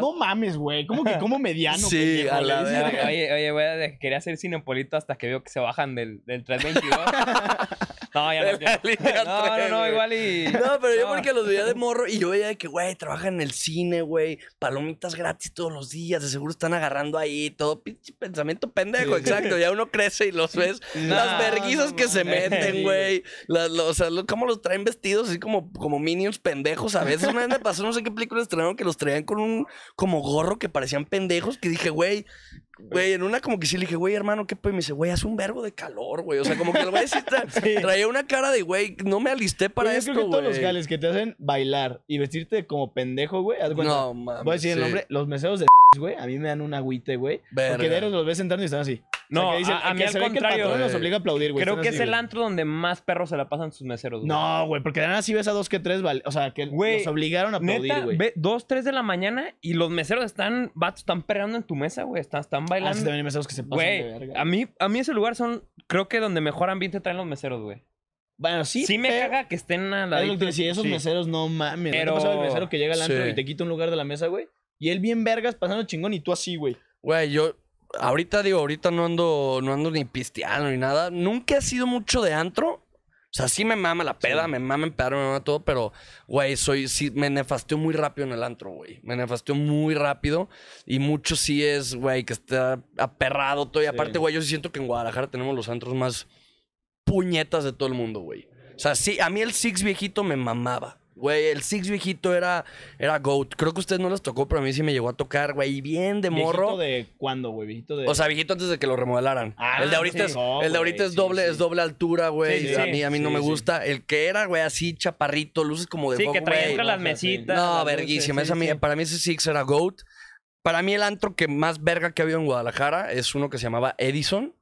A: No, mames, güey. ¿Cómo que como mediano? Sí, a la verga. Oye,
B: oye, güey, quería ser cinepolito hasta que veo que se bajan del, del 322. No, ya no, no. no, igual y. No, pero yo porque
C: los veía de morro y yo veía de que, güey, trabajan en el cine, güey, palomitas gratis todos los días, de seguro están agarrando ahí, todo pinche pensamiento pendejo, exacto. Ya uno crece y los ves, las verguizas que se meten, güey. o sea, cómo los traen vestidos así como, como minions pendejos a veces. Una vez me pasó, no sé qué película estrenaron que los traían con un como gorro que parecían pendejos, que dije, güey, Güey, en una como que sí le dije, güey, hermano, ¿qué pues? Me dice, güey, hace un verbo de calor, güey. O sea, como que el güey sí traía una
A: cara de, güey, no me alisté para eso. esto, creo que todos los gales que te hacen bailar y vestirte como pendejo, güey, haz No, mames. Voy a decir el nombre, los meseos de güey, a mí me dan un agüite, güey. Porque de los ves entrando y están así. No, a, mí al el contrario. nos obliga a aplaudir, güey. Creo que es el
B: antro donde más perros se la pasan sus meseros, güey. No, güey, porque de nada ves a dos que tres, vale. O sea, que nos obligaron a aplaudir, güey. dos tres de la mañana y los meseros están, vatos, están perreando en tu mesa, güey. Están, están Ah, sí, bailando. también meseros que se pasan de verga. a mí, a mí ese lugar son, creo que donde mejor ambiente traen los meseros, güey.
A: Bueno, sí. Sí, me caga que estén a la... Es lo que decía, esos meseros no mames. Pero... ¿No el mesero que llega al antro y te
C: quita un lugar de la mesa, güey? Y él bien vergas pasando chingón y tú así, güey. Güey, yo ahorita digo, ahorita no ando, no ando ni pisteando ni nada. Nunca he sido mucho de antro. O sea, sí me mama la peda, me mama pedo, me mama todo, pero, güey, soy, me nefasteó muy rápido en el antro, güey. Me nefasteó muy rápido y mucho sí es, güey, que está aperrado todo. Y aparte, güey, yo sí siento que en Guadalajara tenemos los antros más puñetas de todo el mundo, güey. O sea, sí, a mí el Six viejito me mamaba. Güey, el Six viejito era, era GOAT. Creo que usted no les tocó, pero a mí sí me llegó a tocar, güey. bien de morro. de cuándo, güey? ¿Viejito de...? O sea, viejito antes de que lo remodelaran. Ah, el de ahorita, es, el de ahorita es, doble, es doble altura, güey. a mí, a mí no me gusta. El que era, güey, así chaparrito, luces como de Sí, que traía entre las mesitas. No, verguísima. Para mí ese Six era GOAT. Para mí el antro que más verga que había en Guadalajara es uno que se llamaba Edison.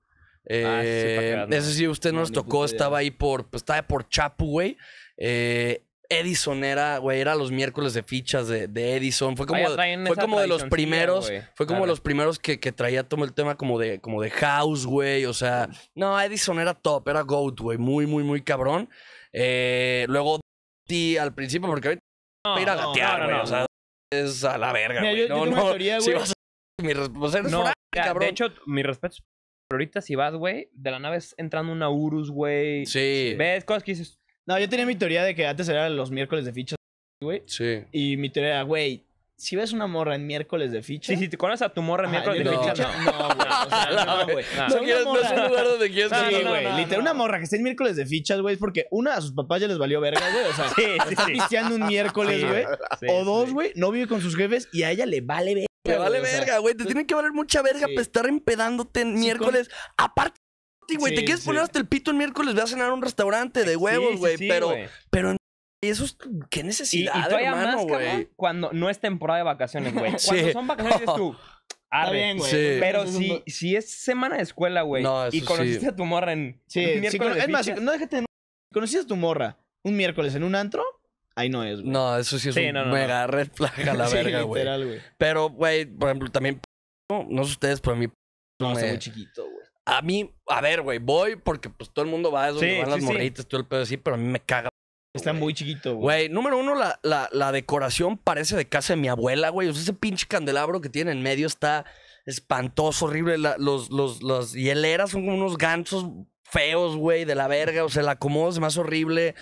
C: Eh, ah, sí, eh, Ese sí, usted no, nos tocó, estaba ahí por, pues, estaba por Chapu, güey. Eh, Edison era, güey, era los miércoles de fichas de, Edison. Fue como, ah, fue como de los primeros, fue como de los primeros que, traía todo el tema como de, como de house, güey. O sea, no, Edison era top, era GOAT, güey. Muy, muy, muy cabrón. Eh, luego, al principio, porque ahorita no, ir a gatear, güey. o sea, es a la verga, güey. No, no, si Mi pues, no, De hecho,
B: mi respeto pero ahorita si vas, güey, de la nave es entrando una Urus, güey. Sí. ¿Ves
A: cosas que dices? No, yo tenía mi teoría de que antes eran los miércoles de fichas, güey. Sí. Y mi teoría era, güey, si ves una morra en miércoles de fichas... Sí, si te conoces a tu morra en miércoles de fichas, No, güey.
D: O
C: sea, no, güey.
A: No, es un lugar donde quieres Sí, güey. Literal, una morra que esté en miércoles de fichas, güey, es porque una, a sus papás ya les valió verga, güey. O sea, sí, está pisteando un miércoles, güey. o
C: dos, güey, no vive con sus jefes y a ella le vale verga. Te vale verga, güey. Te tiene que valer mucha verga para estar empedándote en miércoles. Aparte
A: güey. te quieres poner hasta
C: el pito el miércoles, ve a cenar a un restaurante de huevos, güey. pero, pero y eso es, qué necesidad, y, y todavía más, güey. Cuando
B: no es temporada de vacaciones, güey. Cuando son vacaciones tú,
A: arre, bien, güey. Pero si,
B: si es semana de escuela,
A: güey, y conociste a tu morra en sí, miércoles Es más, no déjate conociste a tu morra un miércoles en un antro, ahí no es, güey. No, eso sí es un mega red flag a la verga, güey.
C: Pero, güey, por ejemplo, también no sé ustedes, pero a mí no, me... muy chiquito, güey. A mí, a ver, güey, voy porque pues todo el mundo va, es donde van las morritas, todo el pedo así, pero a mí me caga. Está muy chiquito, güey. número uno, la, decoración parece de casa de mi abuela, güey. O sea, ese pinche candelabro que tiene en medio está espantoso, horrible. los, los, las hieleras son como unos gansos feos, güey, de la verga. O sea, la acomodo es más horrible.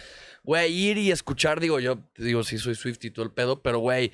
C: Güey, ir y escuchar, digo, yo digo, sí soy Swift y todo el pedo, pero, güey,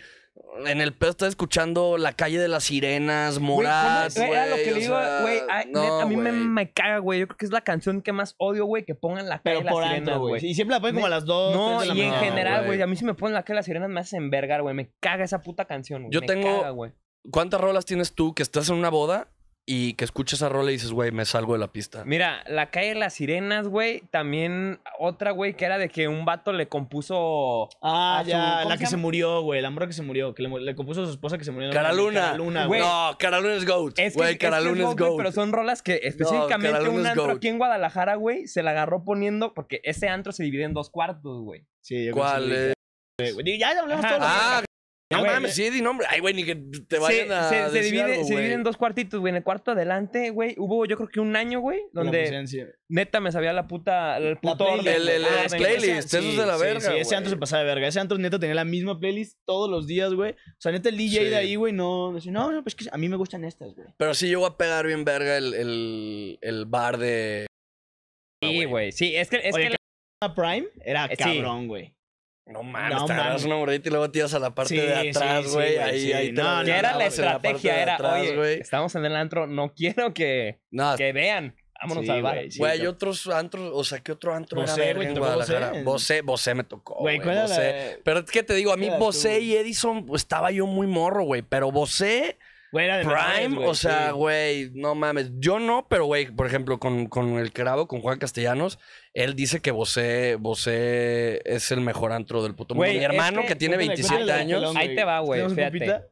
C: en el pedo estoy escuchando La calle de las sirenas, Morat, Era lo que le güey. a mí
B: me, caga, güey. Yo creo que es la canción que más odio, güey, que pongan La calle de las sirenas,
C: güey. Y siempre la ponen como a las dos. No, y en general, güey, a
B: mí si me ponen La calle de las sirenas me hacen envergar, güey. Me caga esa puta canción, güey. Yo me tengo
C: ¿Cuántas rolas tienes tú que estás en una boda y que escuches a rola y dices, güey, me salgo de la pista.
B: Mira, la calle de las sirenas, güey, también
A: otra, güey, que era de que un vato le compuso. Ah, ya, la que se, murió, güey, la morra que se murió, que le, compuso a su esposa que se murió. Caraluna. güey. No,
C: Caraluna es GOAT. güey, Caraluna es, GOAT.
A: pero son rolas que específicamente un antro aquí
B: en Guadalajara, güey, se la agarró poniendo, porque ese antro se divide en dos cuartos, güey. Sí, yo ¿Cuál
C: es? ya hablamos Ah, no mames, eh. sí, nombre. Ay, güey, ni que te vayan a. Se, se divide, se divide en
B: dos cuartitos, güey. En el cuarto adelante, güey, hubo yo creo que un año, güey, donde neta me sabía la puta. El puto el, ah, playlist, eso es de la verga. Sí, ese
A: antro se pasaba de verga. Ese antro neta tenía la misma playlist todos los días, güey. O sea, neta el DJ de ahí, güey, no. No, no, pues que a mí me gustan estas, güey.
C: Pero sí llegó a pegar bien verga el, el bar de. Sí, ah, güey. Sí, es que. Es que la...
A: Prime era eh, cabrón,
C: güey. No mames, no, te agarras una gordita y luego tiras a la parte de atrás, güey. ahí, ahí no no, no, era la estrategia, era, oye,
B: estamos en el antro, no quiero
C: que, que vean. Vámonos a bar. Güey, hay otros antros, o sea, ¿qué otro antro Bosé, era wey, en Guadalajara? Bosé, Bosé me tocó, güey, sé Pero es que te digo, a mí Bosé y Edison pues, estaba yo muy morro, güey, pero Bosé... Prime, o sea, güey, no mames. Yo no, pero güey, por ejemplo, con, con el Cravo, con Juan Castellanos, él dice que Bosé, es el mejor antro del puto mundo. Mi hermano, que, tiene 27 años. Ahí te
A: va, güey. Fíjate.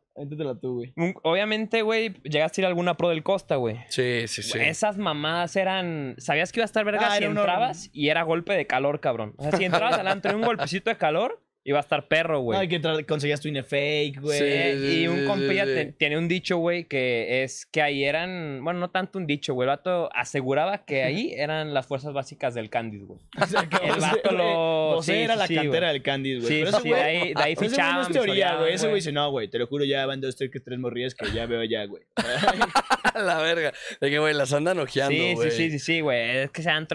B: Obviamente, güey, llegaste a ir a alguna pro del Costa, güey. Sí, sí, sí. Esas mamadas eran. Sabías que iba a estar verga ah, si entrabas y era golpe de calor, cabrón. O sea, si entrabas al antro y un golpecito
A: de calor, iba a estar perro, güey. hay que conseguías tu fake,
B: güey. Sí, y un sí, compilla tiene un dicho, güey, que es que ahí eran, bueno, no tanto un dicho, güey. El vato aseguraba que ahí eran las fuerzas básicas del Candice, güey. O sea, el vato lo. era la cantera del Candice, güey. Sí, sí, de ahí, de fichaban. teoría, güey. Ese güey
A: dice, no, güey, te lo juro, ya van dos, tres, tres morrillas que ya veo ya, güey. la verga. De que, güey, las andan ojeando, güey. Sí, sí,
B: sí, sí, güey. Es que se va a un.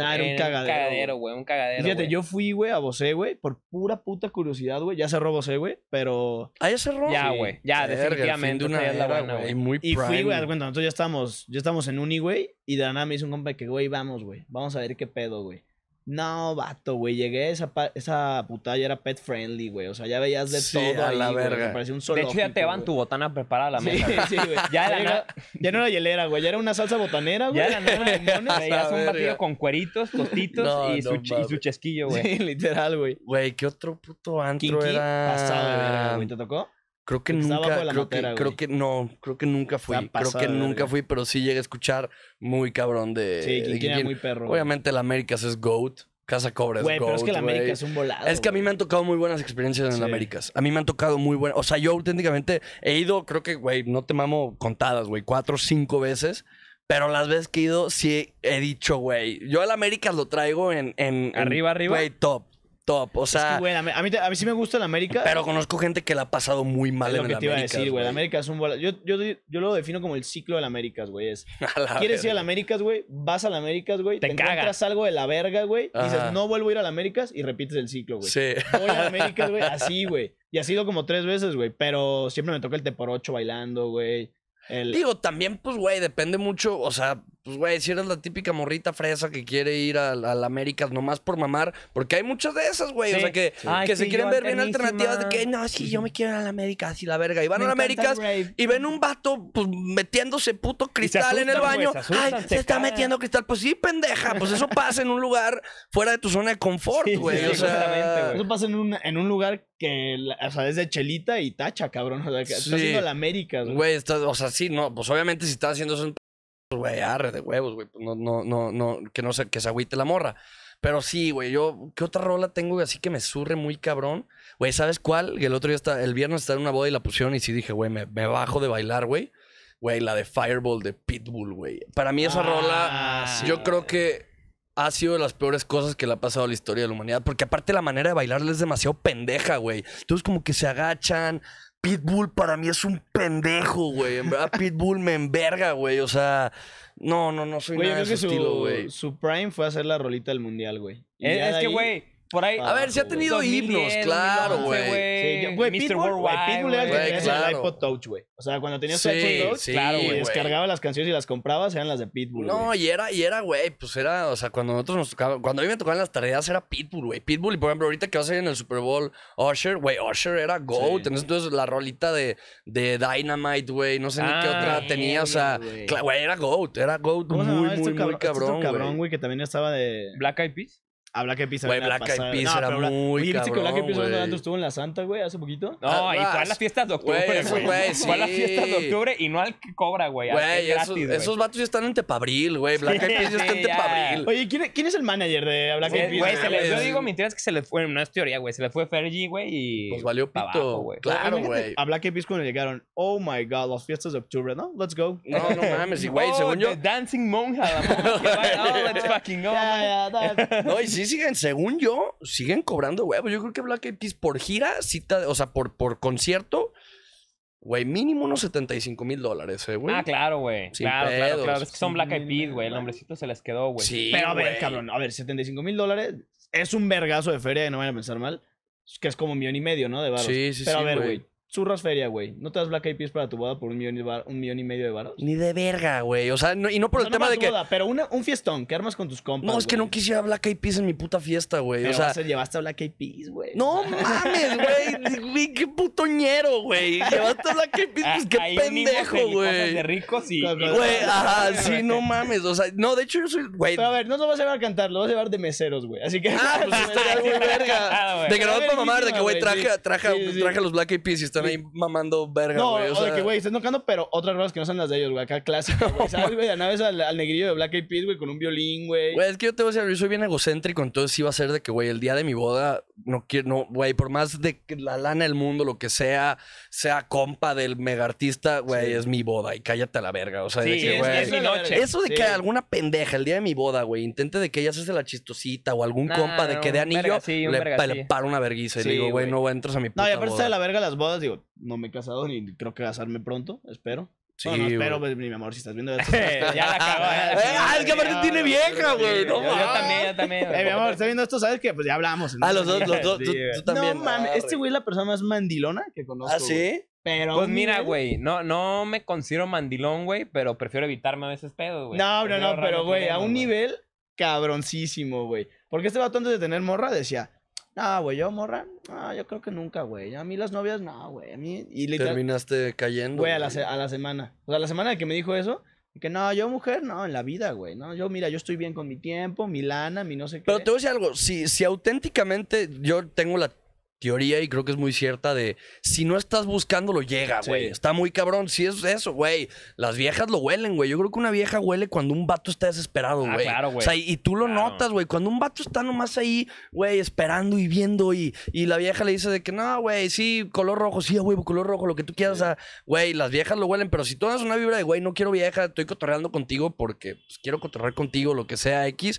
B: era un cagadero. Un cagadero, güey. Un cagadero. Fíjate,
A: yo fui, güey, a Bosé, güey, por pura puta curiosidad, güey. Ya se robó ese, güey, pero... Ah, ya se robó. Ya, güey. Ya, definitivamente. Una era, la güey. y fui, güey, cuenta, nosotros ya estamos, ya estamos en uni, güey, y de la nada me hizo un compa que, güey, vamos, güey. Vamos a ver qué pedo, güey. No, vato, güey. Llegué, esa, esa putada ya era pet friendly, güey. O sea, ya veías de todo. la ahí, verga. un De hecho, ya te van tu botana preparada a la mesa. Sí, sí, güey. Ya, ya, no... ya, era hielera, güey. Ya era una salsa botanera, güey. Ya era limones, de un batido con cueritos, tostitos y, su, chesquillo, güey. Sí, literal,
C: güey. Güey, ¿qué otro puto antro era? güey. ¿Te tocó? Creo que nunca, creo, que, creo, que, no, creo que nunca fui. creo que nunca fui, pero sí llegué a escuchar muy cabrón de. Sí, de muy perro. Obviamente el Américas es GOAT. Casa Cobra es GOAT. Pero es que el Américas es un volado. Es que a mí me han tocado muy buenas experiencias en Américas. A mí me han tocado muy buenas. O sea, yo auténticamente he ido, creo que, güey, no te mamo contadas, güey, cuatro o cinco veces. Pero las veces que he ido, sí he dicho, güey. Yo el Américas lo traigo en. en arriba, arriba. Güey, top top. O sea. güey, a, mí, sí me gusta el América. Pero conozco gente que la
A: ha pasado muy mal en lo que te Iba a decir, güey. El América es un Yo, yo, lo defino como el ciclo del América, güey. Es, quieres ir al América, güey. Vas al América, güey. Te, te encuentras algo de la verga, güey. Dices, no vuelvo a ir al América y repites el ciclo, güey. Sí. Voy al América, güey. Así, güey. Y ha sido como tres
C: veces, güey. Pero siempre me toca el te por ocho bailando, güey. Digo, también, pues, güey, depende mucho. O sea, pues, güey, si eres la típica morrita fresa que quiere ir al Américas América nomás por mamar, porque hay muchas de esas, güey, o sea, que, que se quieren ver bien alternativas de que, no, si yo me quiero ir a la América, así la verga. Y van a América y ven un vato, pues, metiéndose puto cristal en el baño. se Ay, se, está metiendo cristal. Pues sí, pendeja, pues eso pasa en un lugar fuera de tu zona de confort, güey. o sea, eso
A: pasa en un, lugar que, o sea, de Chelita
C: y Tacha, cabrón. O sea, que haciendo la América, güey. Güey, o sea, sí, no, pues obviamente si estás haciendo eso en pues, güey, arre de huevos, güey. Pues, no, no, no, no, que no se, que se agüite la morra. Pero sí, güey, yo, ¿qué otra rola tengo así que me surre muy cabrón? Güey, ¿sabes cuál? Que el otro día, está, el viernes está en una boda y la pusieron y sí dije, güey, me, me bajo de bailar, güey. Güey, la de Fireball de Pitbull, güey. Para mí esa ah, rola, yo creo que ha sido de las peores cosas que le ha pasado a la historia de la humanidad. Porque aparte la manera de bailarle es demasiado pendeja, güey. Entonces como que se agachan, Pitbull para mí es un pendejo, güey. En verdad, Pitbull me enverga, güey. O sea, no, no, no soy nada de ese estilo, güey.
A: su prime fue hacer la rolita del mundial, güey. Es, que, güey, a ver, si ha tenido himnos, claro, güey. Güey, Mr. Pitbull era el tenía el iPod Touch, güey. O sea, cuando tenías sí, iPod Touch, claro, güey, descargaba
C: las canciones y las comprabas, eran las de Pitbull, No, y era, y era, güey, pues era, o sea, cuando nosotros nos tocaba, cuando a mí me tocaban las tareas era Pitbull, güey. Pitbull, y por ejemplo, ahorita que vas a ir en el Super Bowl, Usher, güey, Usher era GOAT. entonces, la rolita de, de Dynamite, güey, no sé ni qué ah, otra tenía, o sea, güey, era GOAT, era
A: GOAT, muy, muy, este muy este cabrón, güey. cabrón, güey, que también estaba de... Black Eyed Peas. A Black Eyed Peas. Güey, Black Eyed Peas no, era pero, muy oye, cabrón, Black Eyed Peas estuvo en la Santa, güey, hace poquito? No, ah, y fue a las fiestas de octubre, güey. sí. Fue a las fiestas de octubre y no al que cobra, güey. Güey, esos, esos,
C: vatos ya están en Tepabril, güey. Black Eyed Peas ya está en Tepabril.
A: Oye, ¿quién, ¿quién, es el manager de Black Eyed Peas? Güey, yo digo,
B: mi teoría es que se le fue, no es teoría, güey, se le fue Fergie, güey, y... Pues valió pito, güey. Claro, güey.
A: A Black Eyed Peas cuando llegaron, oh my God, las fiestas de octubre, ¿no? Let's go. No, no mames, güey, oh, según yo...
C: Dancing Monja,
A: la Oh, let's fucking go. No, y sí
C: siguen, según yo, siguen cobrando huevos. Yo creo que Black Eyed Peas por gira, cita, o sea, por, por concierto, güey, mínimo unos 75 mil dólares, ¿eh, güey. Ah, claro, güey. Claro, claro, claro. Es que
A: son Black Eyed Peas, güey. El nombrecito se les quedó, güey. Sí, Pero a ver, cabrón, a ver, 75 mil dólares es un vergazo de feria, no vayan a pensar mal. Que es como un millón y medio, ¿no? De baros. Sí, sí, sí. Pero a ver, güey Zurras feria, güey. ¿No te das Black Eyed Peas para tu boda por un millón y, un millón y medio de baros?
C: Ni de verga, güey.
A: O sea, y no por el tema de que... Boda, pero un fiestón ¿Qué armas con tus compas, No, es que no
C: quisiera Black Eyed Peas en mi puta fiesta, güey. o sea, se
A: llevaste a Black Eyed Peas, güey.
C: No mames, güey. qué putoñero, güey. Llevaste Black Eyed Peas, pues qué pendejo, güey. de ricos y... Güey, ajá, sí,
A: no mames. O sea, no, de hecho yo soy... Güey. Pero a ver, no lo vas a llevar a cantar, lo vas a llevar de meseros, güey. Así que...
C: Ah, pues está muy verga. Ah, de que no vas a mamar de que, güey, traje los Black Eyed Peas y está mamando verga, güey. No, o, sea... de que, güey,
A: están tocando, pero otras cosas que no son las de ellos, güey. Acá clase, güey. ¿Sabes, güey? Una vez al, negrillo de Black Eyed Peas, güey, con un violín, güey. Güey, es
C: que yo te voy a decir, yo soy bien egocéntrico, entonces iba a ser de que, güey, el día de mi boda no quiero, no, güey, por más de que la lana del mundo, lo que sea, sea compa del mega artista, güey, es mi boda y cállate a la verga. O sea, Eso de que alguna pendeja el día de mi boda, güey, intente de que ella se hace la chistosita o algún compa de que de anillo le, paro una verguisa y le digo, güey, no entras a mi puta No, y aparte de la verga las bodas,
A: digo, no me he casado ni creo que casarme pronto, espero. Sí, pero pues, mi amor, si estás viendo esto. Pues, ya la acabo. ¿eh? ah, es que aparte tiene vieja, güey. yo, también, yo también. Eh, mi amor, estás viendo esto, ¿sabes qué? Pues ya hablamos. ¿no? Ah, los dos, los dos, tú, también. No mames, este güey es la persona más mandilona que conozco. ¿Ah, sí?
B: Pero. Pues mira, güey, no, no me considero mandilón, güey, pero prefiero evitarme a veces pedos, güey. No, no, no, pero güey, a un
A: nivel cabroncísimo, güey. Porque este vato antes de tener morra decía, no, güey, yo morra, no, yo creo que nunca, güey. A mí las novias, no, güey. A mí.
C: Y Terminaste cayendo. Güey, a la, a
A: la semana. O sea, la semana que me dijo eso, que no, yo mujer, no, en la vida, güey. No, yo, mira, yo estoy bien con mi tiempo, mi lana, mi no sé qué.
C: Pero te voy a decir algo, si, si auténticamente yo tengo la teoría, y creo que es muy cierta, de si no estás buscando lo llega, güey. Está muy cabrón. Si es eso, güey. Las viejas lo huelen, güey. Yo creo que una vieja huele cuando un vato está desesperado, ah, güey. claro, güey. O sea, y tú lo notas, güey. Cuando un vato está nomás ahí, güey, esperando y viendo, y, y la vieja le dice de que no, güey, sí, color rojo, sí, güey, color rojo, lo que tú quieras. güey, las viejas lo huelen, pero si tú das una vibra de, güey, no quiero vieja, estoy cotorreando contigo porque pues, quiero cotorrear contigo, lo que sea, X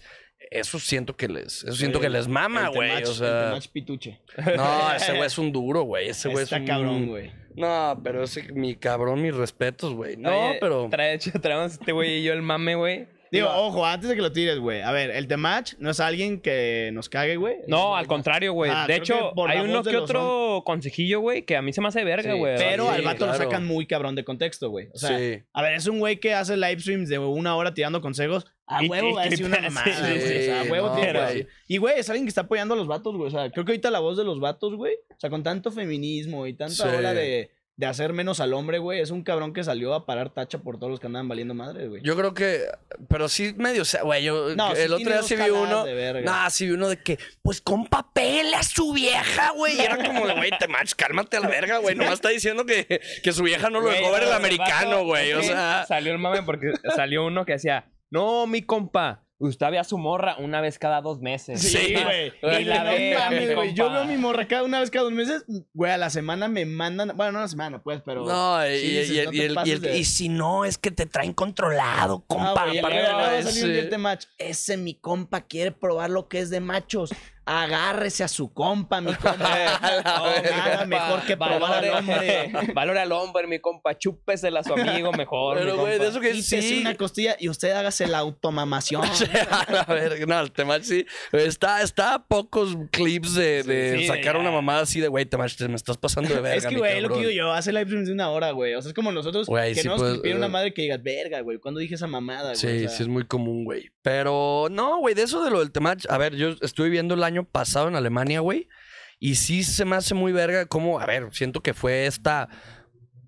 C: eso siento que les, eso siento que les mama, güey. O sea,
A: pituche. No, ese güey es
C: un duro, güey. Ese güey es un... cabrón, güey. No, pero ese, mi cabrón, mis respetos, güey. No, pero...
B: Traemos trae, trae este güey y yo el mame, güey. Digo,
A: ojo, antes de que lo tires, güey. A ver, el The Match no es alguien que nos cague, güey. No, al contrario, güey. Ah, de hecho, hay uno que otro consejillo, güey, que a mí se me hace
B: verga, güey. pero al vato lo sacan
A: muy cabrón de contexto, güey. O sea, a ver, es un güey que hace live streams de una hora tirando consejos. A huevo va a decir una madre. güey. a huevo tiene Y, güey, es alguien que está apoyando a los vatos, güey. O sea, creo que ahorita la voz de los vatos, güey. O sea, con tanto feminismo y tanta ola de de hacer menos al hombre, güey. Es un cabrón que salió a parar tacha por todos los que andaban valiendo madre, güey.
C: Yo creo que. Pero sí medio. sea, güey, yo. el otro día sí vi uno. No, sí vi uno de que. Pues con papel a su vieja, güey. Y era como de, güey, te mach, cálmate al verga, güey. Nomás está diciendo que, que su vieja no lo dejó ver el americano, güey. O sea.
B: Salió el mame porque salió uno que decía. No, mi compa. Usted ve a su morra una vez cada dos meses. Sí,
C: güey. y la ve. Yo veo
A: a mi morra cada una vez cada dos meses. Güey, a la semana me mandan. Bueno, no a la semana, pues, pero. No, y, y, si
C: no, es que te traen controlado, ah, compa.
A: Ese mi compa quiere probar lo que es de machos agárrese a su compa, mi compa. no, mejor que probar valore, al hombre.
B: valora al hombre, mi compa. Chúpesela a su amigo mejor. Pero, güey, de eso que sí. una
A: costilla y usted hágase la automamación.
C: a ver, no, el tema sí. Está, está a pocos clips de, sacar una mamada así de, güey, te, me estás pasando de verga. Es que, güey, lo que digo
A: yo, hace live streams de una hora, güey. O sea, es como nosotros que no nos pide una eh. madre que digas, verga, güey, ¿cuándo dije esa
C: mamada, güey? Sí, sí, es muy común, güey. Pero no, güey, de eso de lo del tema, a ver, yo estuve viendo el año pasado en Alemania, güey. Y sí se me hace muy verga como, a ver, siento que fue esta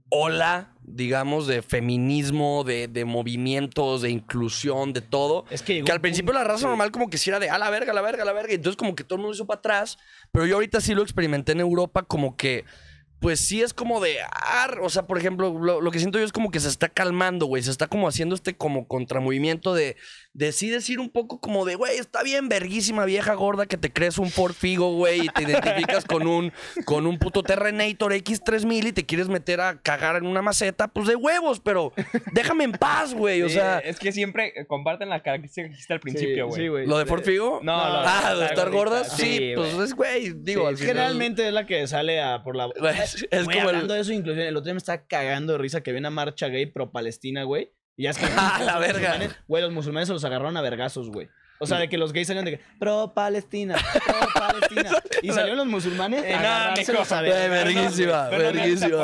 C: ola, digamos, de feminismo, de, movimientos, de inclusión, de todo. Es que, al principio la raza normal como que si era de, a la verga, a la verga, a la verga. Y entonces como que todo el mundo hizo para atrás. Pero yo ahorita sí lo experimenté en Europa como que... Pues sí es como de... Ar, o sea, por ejemplo, lo, lo que siento yo es como que se está calmando, güey. Se está como haciendo este como contramovimiento de decides ir un poco como de, güey, está bien verguísima vieja gorda que te crees un porfigo güey, y te identificas con un, con un puto Terrenator X3000 y te quieres meter a cagar en una maceta, pues de huevos, pero déjame en paz, güey, o sea...
B: es que siempre comparten la característica que hiciste al principio, güey.
C: ¿Lo de porfigo No, no. ah, ¿de estar gorda? Sí, pues es, güey, digo... generalmente
A: es la que sale a por la... Es, es como hablando de eso, inclusive, el otro día me estaba cagando de risa que viene a marcha gay pro-Palestina, güey y ya es que. la verga! Güey, los musulmanes se los agarraron a vergazos, güey. O sea, mm. de que los gays salieron de que, pro Palestina, pro Palestina. y salieron los musulmanes eh, a los a Verguísima, verguísima.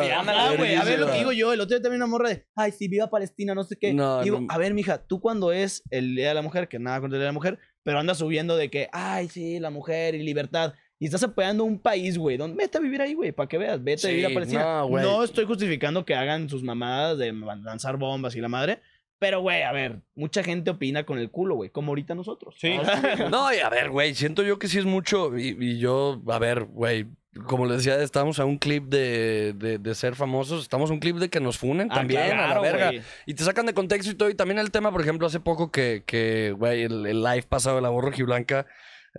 A: güey, a ver lo que digo yo. El otro día también una morra de, ay, sí, viva Palestina, no sé qué. digo, a ver, mija, tú cuando es el Día de la Mujer, que nada contra el Día de la Mujer, pero anda subiendo de que, ay, sí, la mujer y libertad. Y estás apoyando un país, güey. Donde, vete a vivir ahí, güey, para que veas. Vete a vivir a Palestina. No, estoy justificando que hagan sus mamadas de lanzar bombas y la madre. Pero, güey, a ver, mucha gente opina con el culo, güey, como ahorita nosotros. Sí.
C: no, y a ver, güey, siento yo que sí es mucho. Y, yo, a ver, güey, como les decía, estamos a un clip de, de, ser famosos, estamos a un clip de que nos funen ah, también a la verga. Y te sacan de contexto y todo. Y también el tema, por ejemplo, hace poco que, güey, que, el, live pasado de la y blanca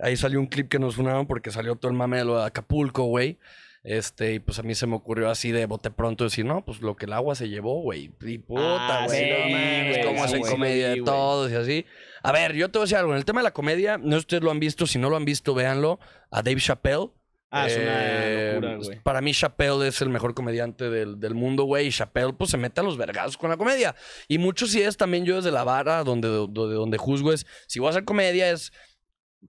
C: Ahí salió un clip que nos unaron porque salió todo el mame de lo de Acapulco, güey. Este, y pues a mí se me ocurrió así de bote pronto decir, no, pues lo que el agua se llevó, güey. Y puta, ah, güey. Ah, sí, no, cómo hacen comedia de todos y así. A ver, yo te voy a decir algo. En el tema de la comedia, no sé si ustedes lo han visto, si no lo han visto, véanlo. A Dave Chappelle. Ah, es una eh, locura, pues, güey. Para mí, Chappelle es el mejor comediante del, del mundo, güey. Y Chappelle, pues, se mete a los vergazos con la comedia. Y muchos sí es también yo desde la vara, donde, donde, donde juzgo es, si voy a hacer comedia, es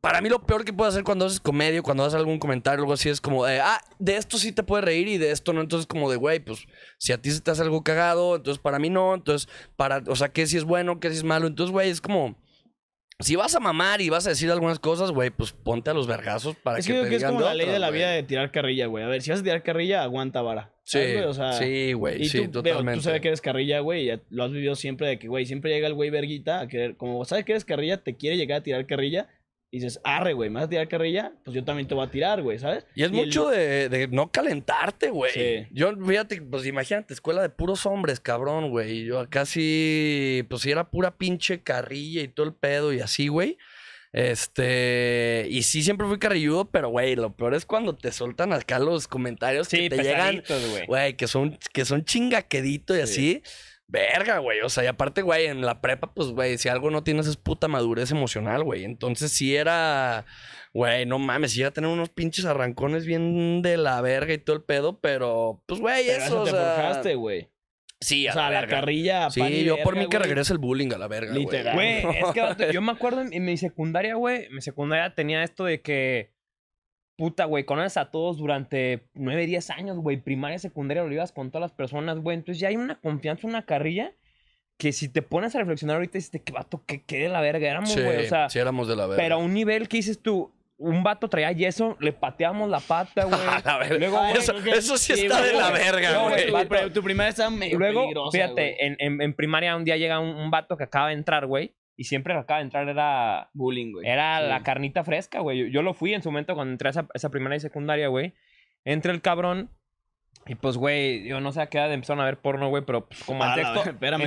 C: para mí lo peor que puede hacer cuando haces comedio, cuando haces algún comentario o algo así, es como de, ah, de esto sí te puede reír y de esto no. Entonces, como de, güey, pues si a ti se te hace algo cagado, entonces para mí no. Entonces, para, o sea, qué si es bueno, qué si es malo. Entonces, güey, es como. Si vas a mamar y vas a decir algunas cosas, güey, pues ponte a los vergazos para es que, que, te es como la ley de la vida
A: de tirar carrilla, güey. A ver, si vas a tirar carrilla, aguanta vara. Sí, O sea, sí, güey, sí, totalmente. tú sabes que eres carrilla, güey, lo has vivido siempre de que, güey, siempre llega el güey verguita a querer, como sabes que eres carrilla, te quiere llegar a tirar carrilla y dices, arre, güey, ¿me vas a tirar carrilla? Pues yo también te voy a tirar, güey, ¿sabes? Y
C: es mucho de, no calentarte, güey. Yo, fíjate, pues imagínate, escuela de puros hombres, cabrón, güey. Yo acá pues sí, pues si era pura pinche carrilla y todo el pedo y así, güey. Este, y sí, siempre fui carrilludo, pero güey, lo peor es cuando te soltan acá los comentarios que te llegan, güey, que son, que son chingaqueditos y sí. así. Verga, güey. O sea, y aparte, güey, en la prepa, pues, güey, si algo no tienes es puta madurez emocional, güey. Entonces si era, güey, no mames, si iba a tener unos pinches arrancones bien de la verga y todo el pedo, pero, pues, güey, eso, eso, te güey. Sí, a o sea, la, carrilla. Sí, yo por mí que regrese el bullying a la verga. Literal. Güey, es que
B: yo me acuerdo en, mi secundaria, güey. Mi secundaria tenía esto de que Puta, güey, conoces a todos durante 9, 10 años, güey, primaria, secundaria, lo ibas con todas las personas, güey. Entonces ya hay una confianza, una carrilla, que si te pones a reflexionar ahorita, dices, qué vato, qué de la verga éramos, güey. o sea, sí
C: éramos de la verga. Pero a
B: un nivel que dices tú, un vato traía yeso, le pateamos la pata, güey. Luego, eso, eso, sí, está de la verga, güey. pero tu, primaria medio Luego, fíjate, en, en, primaria un día llega un, un vato que acaba de entrar, güey, y siempre acaba de entrar era. Bullying, güey. Era la carnita fresca, güey. Yo, lo fui en su momento cuando entré a esa, esa primera y secundaria, güey. Entra el cabrón. Y pues, güey, yo no sé a qué edad empezaron a ver porno, güey, pero pues, como en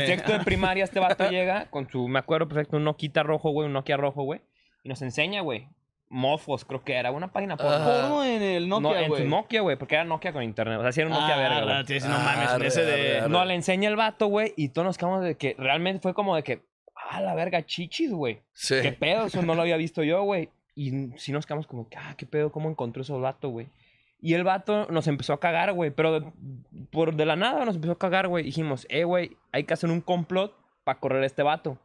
B: sexto, de primaria este vato llega con su, me acuerdo perfecto, un Nokia rojo, güey, un Nokia rojo, güey. Y nos enseña, güey. Mofos, creo que era una página ah. porno. en el Nokia, güey. No, en su Nokia, güey, porque era Nokia con internet. O sea, sí era un Nokia ah, verga, güey. No, mames, ah, ese de... No, le enseña el vato, güey, y todos nos quedamos de que realmente fue como de que, ah, la verga, chichis, güey. ¿Qué pedo? Eso no lo había visto yo, güey. Y si nos quedamos como, ah, qué pedo, cómo encontró ese vato, güey. Y el vato nos empezó a cagar, güey. Pero por de la nada nos empezó a cagar, güey. Dijimos, eh, güey, hay que hacer un complot para correr este vato.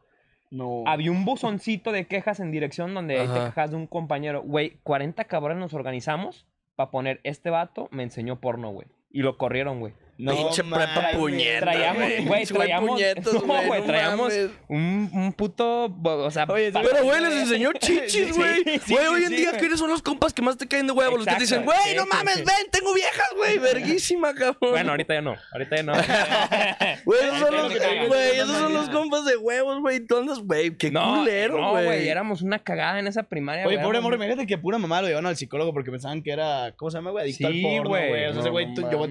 B: No. Había un buzoncito de quejas en dirección donde hay te quejas de un compañero. Güey, 40 cabrones nos organizamos para poner este vato me enseñó porno, güey. Y lo corrieron, güey. No, Pinche prepa puñeta. Traíamos, güey, traíamos. Puñetos, güey, traíamos un, un, puto. O sea, pero, güey, les enseñó chichis, güey. güey, hoy en día, ¿quiénes son los compas que más te caen de huevos los que te dicen, güey, no mames, ven, tengo viejas, güey, verguísima, cabrón. Bueno, ahorita ya no. Ahorita ya no. Güey, esos son los, compas de huevos, güey.
C: Entonces, güey, qué culero, güey. No, güey,
A: éramos una cagada en esa primaria. Oye, pobre amor, imagínate que pura mamá lo llevaron al psicólogo porque pensaban que era, ¿cómo se llama, güey? Adicto al porno, güey. O sea, ese güey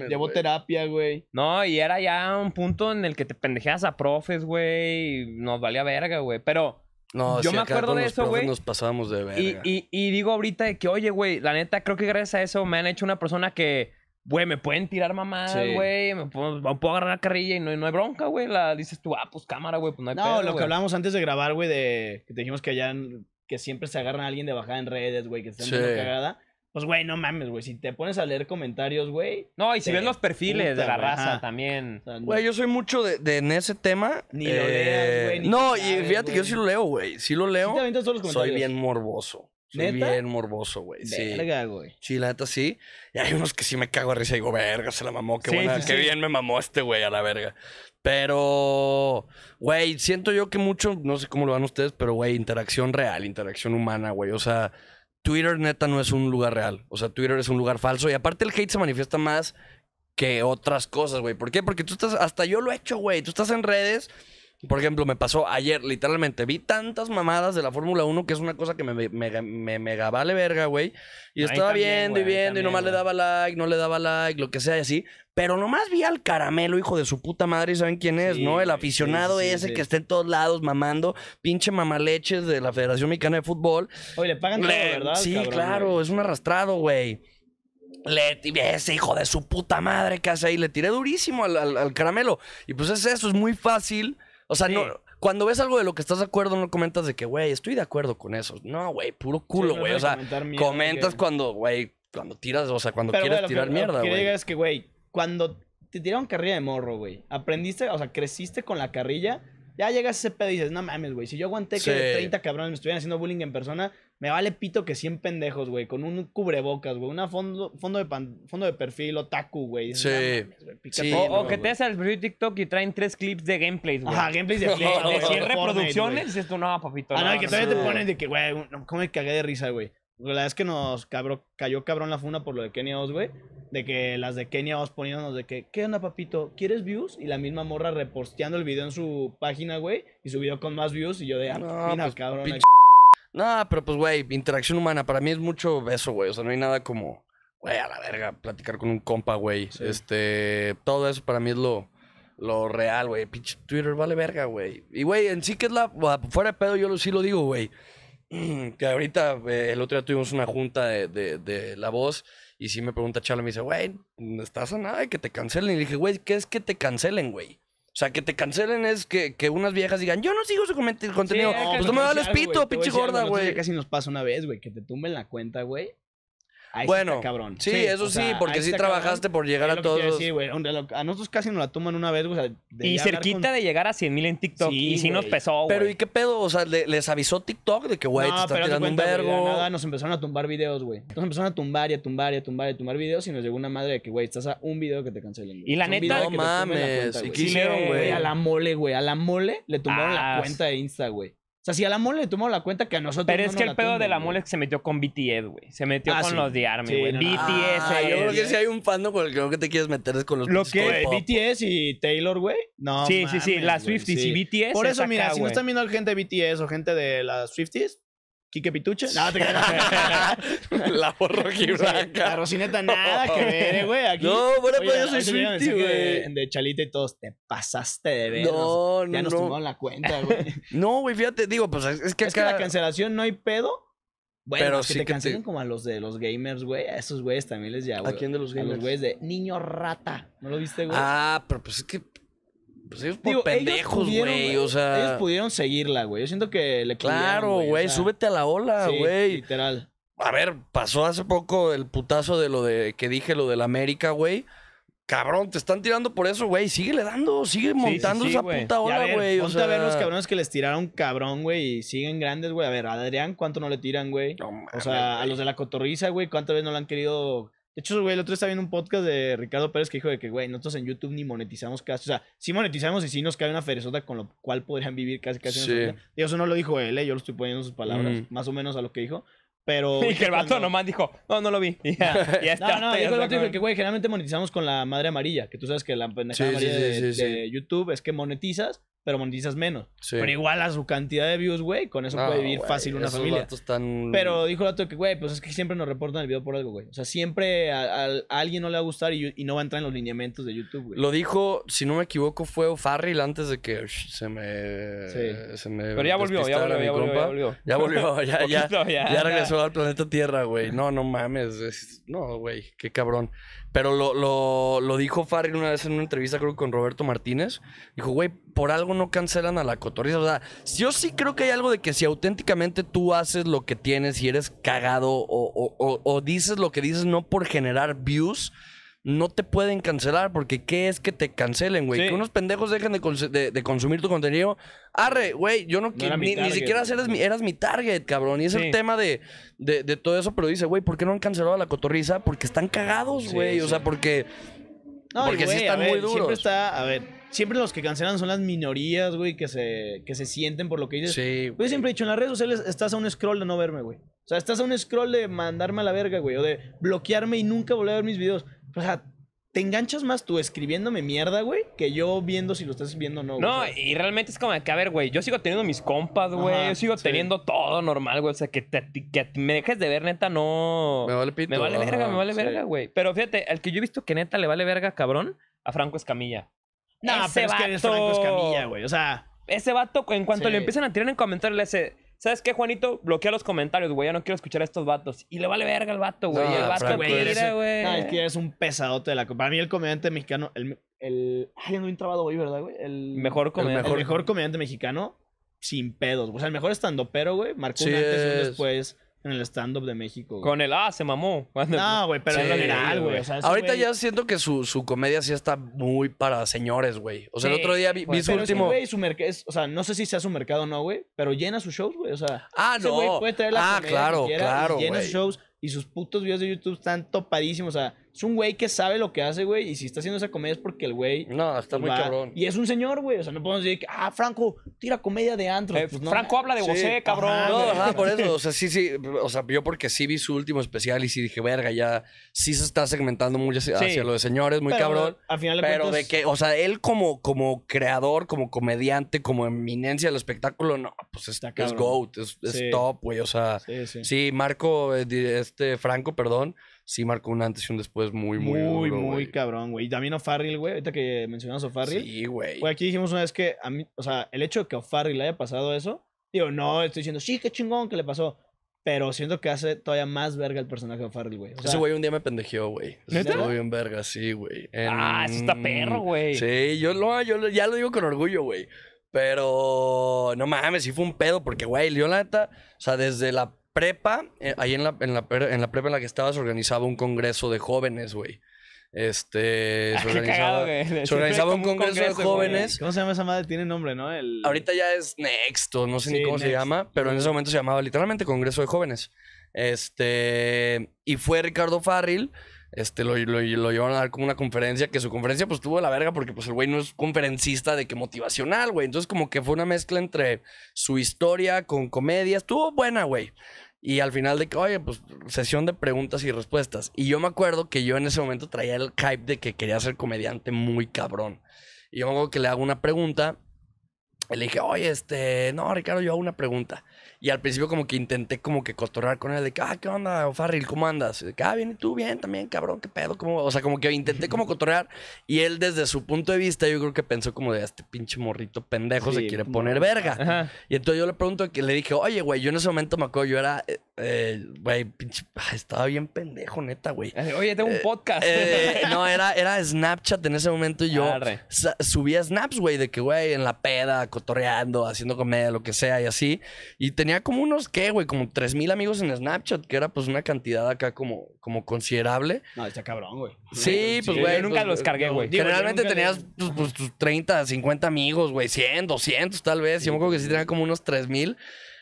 A: llevó terapia, güey.
B: No, y era ya un punto en el que te pendejeas a profes, güey. Nos valía verga, güey. Pero no, yo me acuerdo de eso, güey. Nos
C: pasábamos de verga.
B: Y, digo ahorita que, oye, güey, la neta, creo que gracias a eso me han hecho una persona que, güey, me pueden tirar mamadas, güey. Me
A: puedo, agarrar la carrilla y no, hay bronca, güey. La dices tú, ah, pues cámara, güey, pues no hay No, lo que hablábamos antes de grabar, güey, de que te dijimos que allá que siempre se agarran a alguien de bajada en redes, güey, que están Sí. cagada. Pues, güey, no mames, güey. Si te pones a leer comentarios, güey. No, y si ven ves los perfiles de la raza
C: también. Güey, yo soy mucho de, de en ese tema. Ni lo leas, eh, güey, No, y fíjate que yo sí lo leo, güey. Sí lo leo. soy bien morboso. Soy bien morboso, güey. Sí. Verga, güey. Sí, la neta sí. Y hay unos que sí me cago a risa y digo, verga, se la mamó, qué buena, qué bien me mamó este güey a la verga. Pero, güey, siento yo que mucho, no sé cómo lo van ustedes, pero, güey, interacción real, interacción humana, güey. O sea, Twitter neta no es un lugar real. O sea, Twitter es un lugar falso. Y aparte el hate se manifiesta más que otras cosas, güey. ¿Por qué? Porque tú estás, hasta yo lo he hecho, güey. Tú estás en redes por ejemplo, me pasó ayer, literalmente, vi tantas mamadas de la Fórmula 1 que es una cosa que me, me, me, mega vale verga, güey. Y estaba viendo y viendo y nomás le daba like, no le daba like, lo que sea y así. Pero nomás vi al caramelo, hijo de su puta madre, y saben quién es, ¿no? El aficionado ese que está en todos lados mamando, pinche mamaleches de la Federación Mexicana de Fútbol. Oye, le pagan todo, ¿verdad? Sí, claro, es un arrastrado, güey. Le ese hijo de su puta madre que hace ahí, le tiré durísimo al caramelo. Y pues es eso, es muy fácil o sea, no, cuando ves algo de lo que estás de acuerdo, no comentas de que, güey, estoy de acuerdo con eso. No, güey, puro culo, güey. o sea, comentas cuando, güey, cuando tiras, o sea, cuando quieres tirar mierda, güey. que es que, güey, cuando
A: te tiraron carrilla de morro, güey, aprendiste, o sea, creciste con la carrilla, ya llegas a ese pedo y dices, no mames, güey, si yo aguanté que 30 cabrones me estuvieran haciendo bullying en persona, me vale pito que 100 pendejos, güey, con un cubrebocas, güey, una fondo, fondo, de pan, fondo de perfil otaku, güey. Sí. sí. O, que te haces al de TikTok y traen tres clips de gameplays, güey. Ah, gameplays de, play, de 100 reproducciones. esto no no, papito. Ah, no, que también te ponen de que, güey, cómo me cagué de risa, güey. La verdad es que nos cabro, cayó cabrón la funa por lo de Kenia Oz, güey. De que las de Kenia Oz poniéndonos de que, ¿qué onda, papito? ¿Quieres views? Y la misma morra reposteando el video en su página, güey. Y su video con más views. Y yo de, ah, no, pues, cabrón.
C: No, pero pues, güey, interacción humana. Para mí es mucho beso, güey. O sea, no hay nada como, güey, a la verga, platicar con un compa, güey. Este, todo eso para mí es lo, lo real, güey. Pinche Twitter vale verga, güey. Y, güey, en sí que es la. Fuera de pedo, yo sí lo digo, güey. Que ahorita, eh, el otro día tuvimos una junta de, de, de La Voz. Y sí me pregunta Charlie, me dice, güey, estás a nada de que te cancelen. Y le dije, güey, ¿qué es que te cancelen, güey? O sea, que te cancelen es que, que unas viejas digan, yo no sigo su contenido. pues no me vales pito, pinche gorda, güey.
A: Casi nos pasa una vez, güey, que te tumben la cuenta, güey bueno, sí cabrón. Sí, eso sí, porque sí trabajaste por llegar a todos. Sí, güey. A nosotros casi nos la toman una vez, güey. y cerquita de llegar a 100 mil en TikTok. y sí nos pesó, güey. Pero
C: ¿y qué pedo? O sea, ¿les, avisó TikTok de que, güey, te está tirando un vergo?
A: nos empezaron a tumbar videos, güey. Entonces empezaron a tumbar y a tumbar y a tumbar y a tumbar videos y nos llegó una madre de que, güey, estás a un video que te cancelen. Y la neta. No mames. güey? A la mole, güey. A la mole le tumbaron la ah, cuenta de Insta, güey. O sea, si a la mole le tomó la cuenta que a nosotros. Pero es que el pedo de la mole es que se metió con BTS, güey. Se
C: metió ah, con los de Army, güey. Sí, no, BTS. Ah, yo creo que si hay un fando con el que creo que te quieres meter con los Lo que BTS
A: y Taylor,
C: güey. No. Sí, sí, sí. Las Swifties y BTS. Por eso, mira, si no están
A: viendo gente de BTS o gente de las Swifties, Quique Pituche. No, te La borro La rocineta, nada que ver, güey. No, bueno, pues yo soy Swifty, güey. De, Chalita y todos, te pasaste de ver. No, no, Ya nos tomaron la cuenta, güey. no, güey, fíjate, digo, pues es que. Es que la cancelación no hay pedo. Bueno, pero es que te cancelan como a los de los gamers, güey. A esos güeyes también les llamo. ¿A quién de los gamers? A los güeyes de niño rata. ¿No lo viste,
C: güey? Ah, pero pues es que pues ellos por pendejos, güey. O sea. Ellos
A: pudieron seguirla,
C: güey. Yo siento que le Claro, güey. súbete a la ola, güey. literal. A ver, pasó hace poco el putazo de lo de que dije, lo del América, güey. Cabrón, te están tirando por eso, güey. le dando, sigue montando esa puta ola, güey. Ponte a ver los cabrones que les tiraron
A: cabrón, güey, y siguen grandes, güey. A ver, a Adrián, ¿cuánto no le tiran, güey? o sea, a los de la cotorriza, güey, ¿cuántas veces no le han querido de hecho, güey, el otro estaba viendo un podcast de Ricardo Pérez que dijo de que, güey, nosotros en YouTube ni monetizamos casi. O sea, sí monetizamos y sí nos cae una ferezota con lo cual podrían vivir casi casi. Sí. Y eso no lo dijo él, ¿eh? yo lo estoy poniendo sus palabras, mm. más o menos a lo que dijo. Pero. que el vato nomás dijo, no, no lo vi. Y ya, está. No, no, dijo el que, güey, generalmente monetizamos con la madre amarilla. Que tú sabes que la madre amarilla de, YouTube es que monetizas pero monetizas menos. Pero igual a su cantidad de views, güey, con eso puede vivir fácil una familia. Pero dijo el dato que, güey, pues es que siempre nos reportan el video por algo, güey. O sea, siempre a, alguien no le va a gustar y, no va a entrar en los lineamientos de YouTube,
C: güey. Lo dijo, si no me equivoco, fue O'Farrill antes de que se me. Se me pero ya volvió, ya volvió, ya volvió, ya ya Ya, regresó al planeta Tierra, güey. No, no mames. no, güey, qué cabrón. Pero lo, lo, lo dijo Farrell una vez en una entrevista, creo que con Roberto Martínez. Dijo, güey, por algo no cancelan a la cotorriza. O sea, yo sí creo que hay algo de que si auténticamente tú haces lo que tienes y eres cagado o dices lo que dices no por generar views, no te pueden cancelar, porque ¿qué es que te cancelen, güey? Que unos pendejos dejen de, consumir tu contenido. Arre, güey, yo no, quiero... ni, siquiera eras mi, target, cabrón. Y es el tema de, de, todo eso, pero dice, güey, ¿por qué no han cancelado a la cotorriza? Porque están cagados, güey. o sea, porque... porque sí están muy duros. Siempre está,
A: a ver, siempre los que cancelan son las minorías, güey, que se, que se sienten por lo que dices. Sí, Yo siempre he dicho, en las redes sociales estás a un scroll de no verme, güey. O sea, estás a un scroll de mandarme a la verga, güey, o de bloquearme y nunca volver a ver mis videos. O sea, te enganchas más tú escribiéndome mierda, güey, que yo viendo si lo estás viendo o no. no,
B: y realmente es como que, a ver, güey, yo sigo teniendo mis compas, güey, yo sigo teniendo todo normal, güey, o sea, que, me dejes de ver, neta, no... Me vale pito. Me vale verga, me vale verga, güey. Pero fíjate, al que yo he visto que neta le vale verga, cabrón, a Franco Escamilla. No, ese pero es que eres Franco Escamilla, güey. O sea. Ese vato, en cuanto le empiezan a tirar en comentarios, le dice... ¿Sabes qué, Juanito? Bloquea los comentarios, güey. Ya no quiero escuchar a estos vatos. Y le vale verga al vato, güey. el vato güey. es eres
A: un pesadote de la. Para mí, el comediante mexicano. El, el... Ay, no he trabado hoy, ¿verdad, güey? El mejor comediante. El mejor, comediante mexicano, sin pedos. O sea, el mejor estando pero, güey. Marcó un antes y un después en el stand-up de México. Con el ah, se mamó. No, güey, pero en general, güey. Ahorita ya
C: siento que su, su, comedia sí está muy para señores, güey. O sea, el otro día vi, su último.
A: su o sea, no sé si sea su mercado o no, güey, pero llena sus shows, güey. O sea, ah, no. güey puede traer la ah, claro, claro. Llena sus shows y sus putos videos de YouTube están topadísimos. O sea, es un güey que sabe lo que hace, güey. Y si está haciendo esa comedia es porque
C: el güey. No, está muy cabrón. Y
A: es un señor, güey. O sea, no podemos decir que, ah, Franco, tira comedia de antro. Eh, pues Franco habla de cabrón.
C: no, por eso. O sea, sí, sí. O sea, yo porque sí vi su último especial y sí dije, verga, ya sí se está segmentando mucho hacia, lo de señores, muy cabrón. Pero de que, o sea, él como, como creador, como comediante, como eminencia del espectáculo, no, pues es, está es GOAT, es, es top, güey. O sea, sí, Marco, eh, este, Franco, perdón sí marcó un antes y un después muy, muy, muy, muy cabrón, güey. Y también O'Farrill, güey,
A: ahorita que mencionamos O'Farrill. Sí, güey. Güey, aquí dijimos una vez que, a mí, o sea, el hecho de que O'Farrill haya pasado eso, digo, no, estoy diciendo, sí, qué chingón que le pasó. Pero siento que hace todavía más verga el personaje de O'Farrill, güey.
C: O sea, Ese güey un día me pendejeó, güey. Estuvo bien verga, sí, güey. Ah, eso está perro, güey. Sí, yo, lo, ah, yo ya lo digo con orgullo, güey. Pero no mames, sí fue un pedo, porque, güey, yo o sea, desde la prepa, eh, ahí en la, en, en la prepa en la que estabas, organizaba un congreso de jóvenes, güey. Este. Se organizaba, un, congreso de jóvenes.
A: ¿Cómo se llama esa madre? Tiene nombre, ¿no?
C: Ahorita ya es Nexto, no sé ni cómo se llama, pero en ese momento se llamaba literalmente Congreso de Jóvenes. Este. Y fue Ricardo Farril. Este, lo, lo, lo, llevaron a dar como una conferencia, que su conferencia pues tuvo la verga porque pues el güey no es conferencista de que motivacional, güey. Entonces como que fue una mezcla entre su historia con comedia. Estuvo buena, güey. Y al final de que, oye, pues sesión de preguntas y respuestas. Y yo me acuerdo que yo en ese momento traía el hype de que quería ser comediante muy cabrón. Y yo me acuerdo que le hago una pregunta. Y le dije, oye, este, no, Ricardo, yo hago una pregunta. Y al principio como que intenté como que cotorrear con él de que, ah, ¿qué onda, Farril? ¿Cómo andas? de que, ah, bien, ¿y tú? Bien, también, cabrón, ¿qué pedo? ¿Cómo? O sea, como que intenté como cotorrear y él desde su punto de vista yo creo que pensó como de, ah, este pinche morrito pendejo se quiere poner verga. Y entonces yo le pregunto, que le dije, oye, güey, yo en ese momento me acuerdo, yo era, eh, eh, güey, pinche, ah, estaba bien pendejo, neta, güey. Oye, tengo un eh, podcast. no, era, era Snapchat en ese momento y yo subía snaps, güey, de que, güey, en la peda, cotorreando, haciendo comedia, lo que sea y así. Y tenía como unos, ¿qué, güey? Como 3.000 amigos en Snapchat, que era pues una cantidad acá como, como considerable.
A: No, está cabrón, güey.
C: Sí, pues, güey. Yo nunca pues, los cargué, güey. generalmente tenías pues, pues, tus 30, 50 amigos, güey. 100, 200 tal vez. yo me acuerdo que sí tenía como unos 3.000.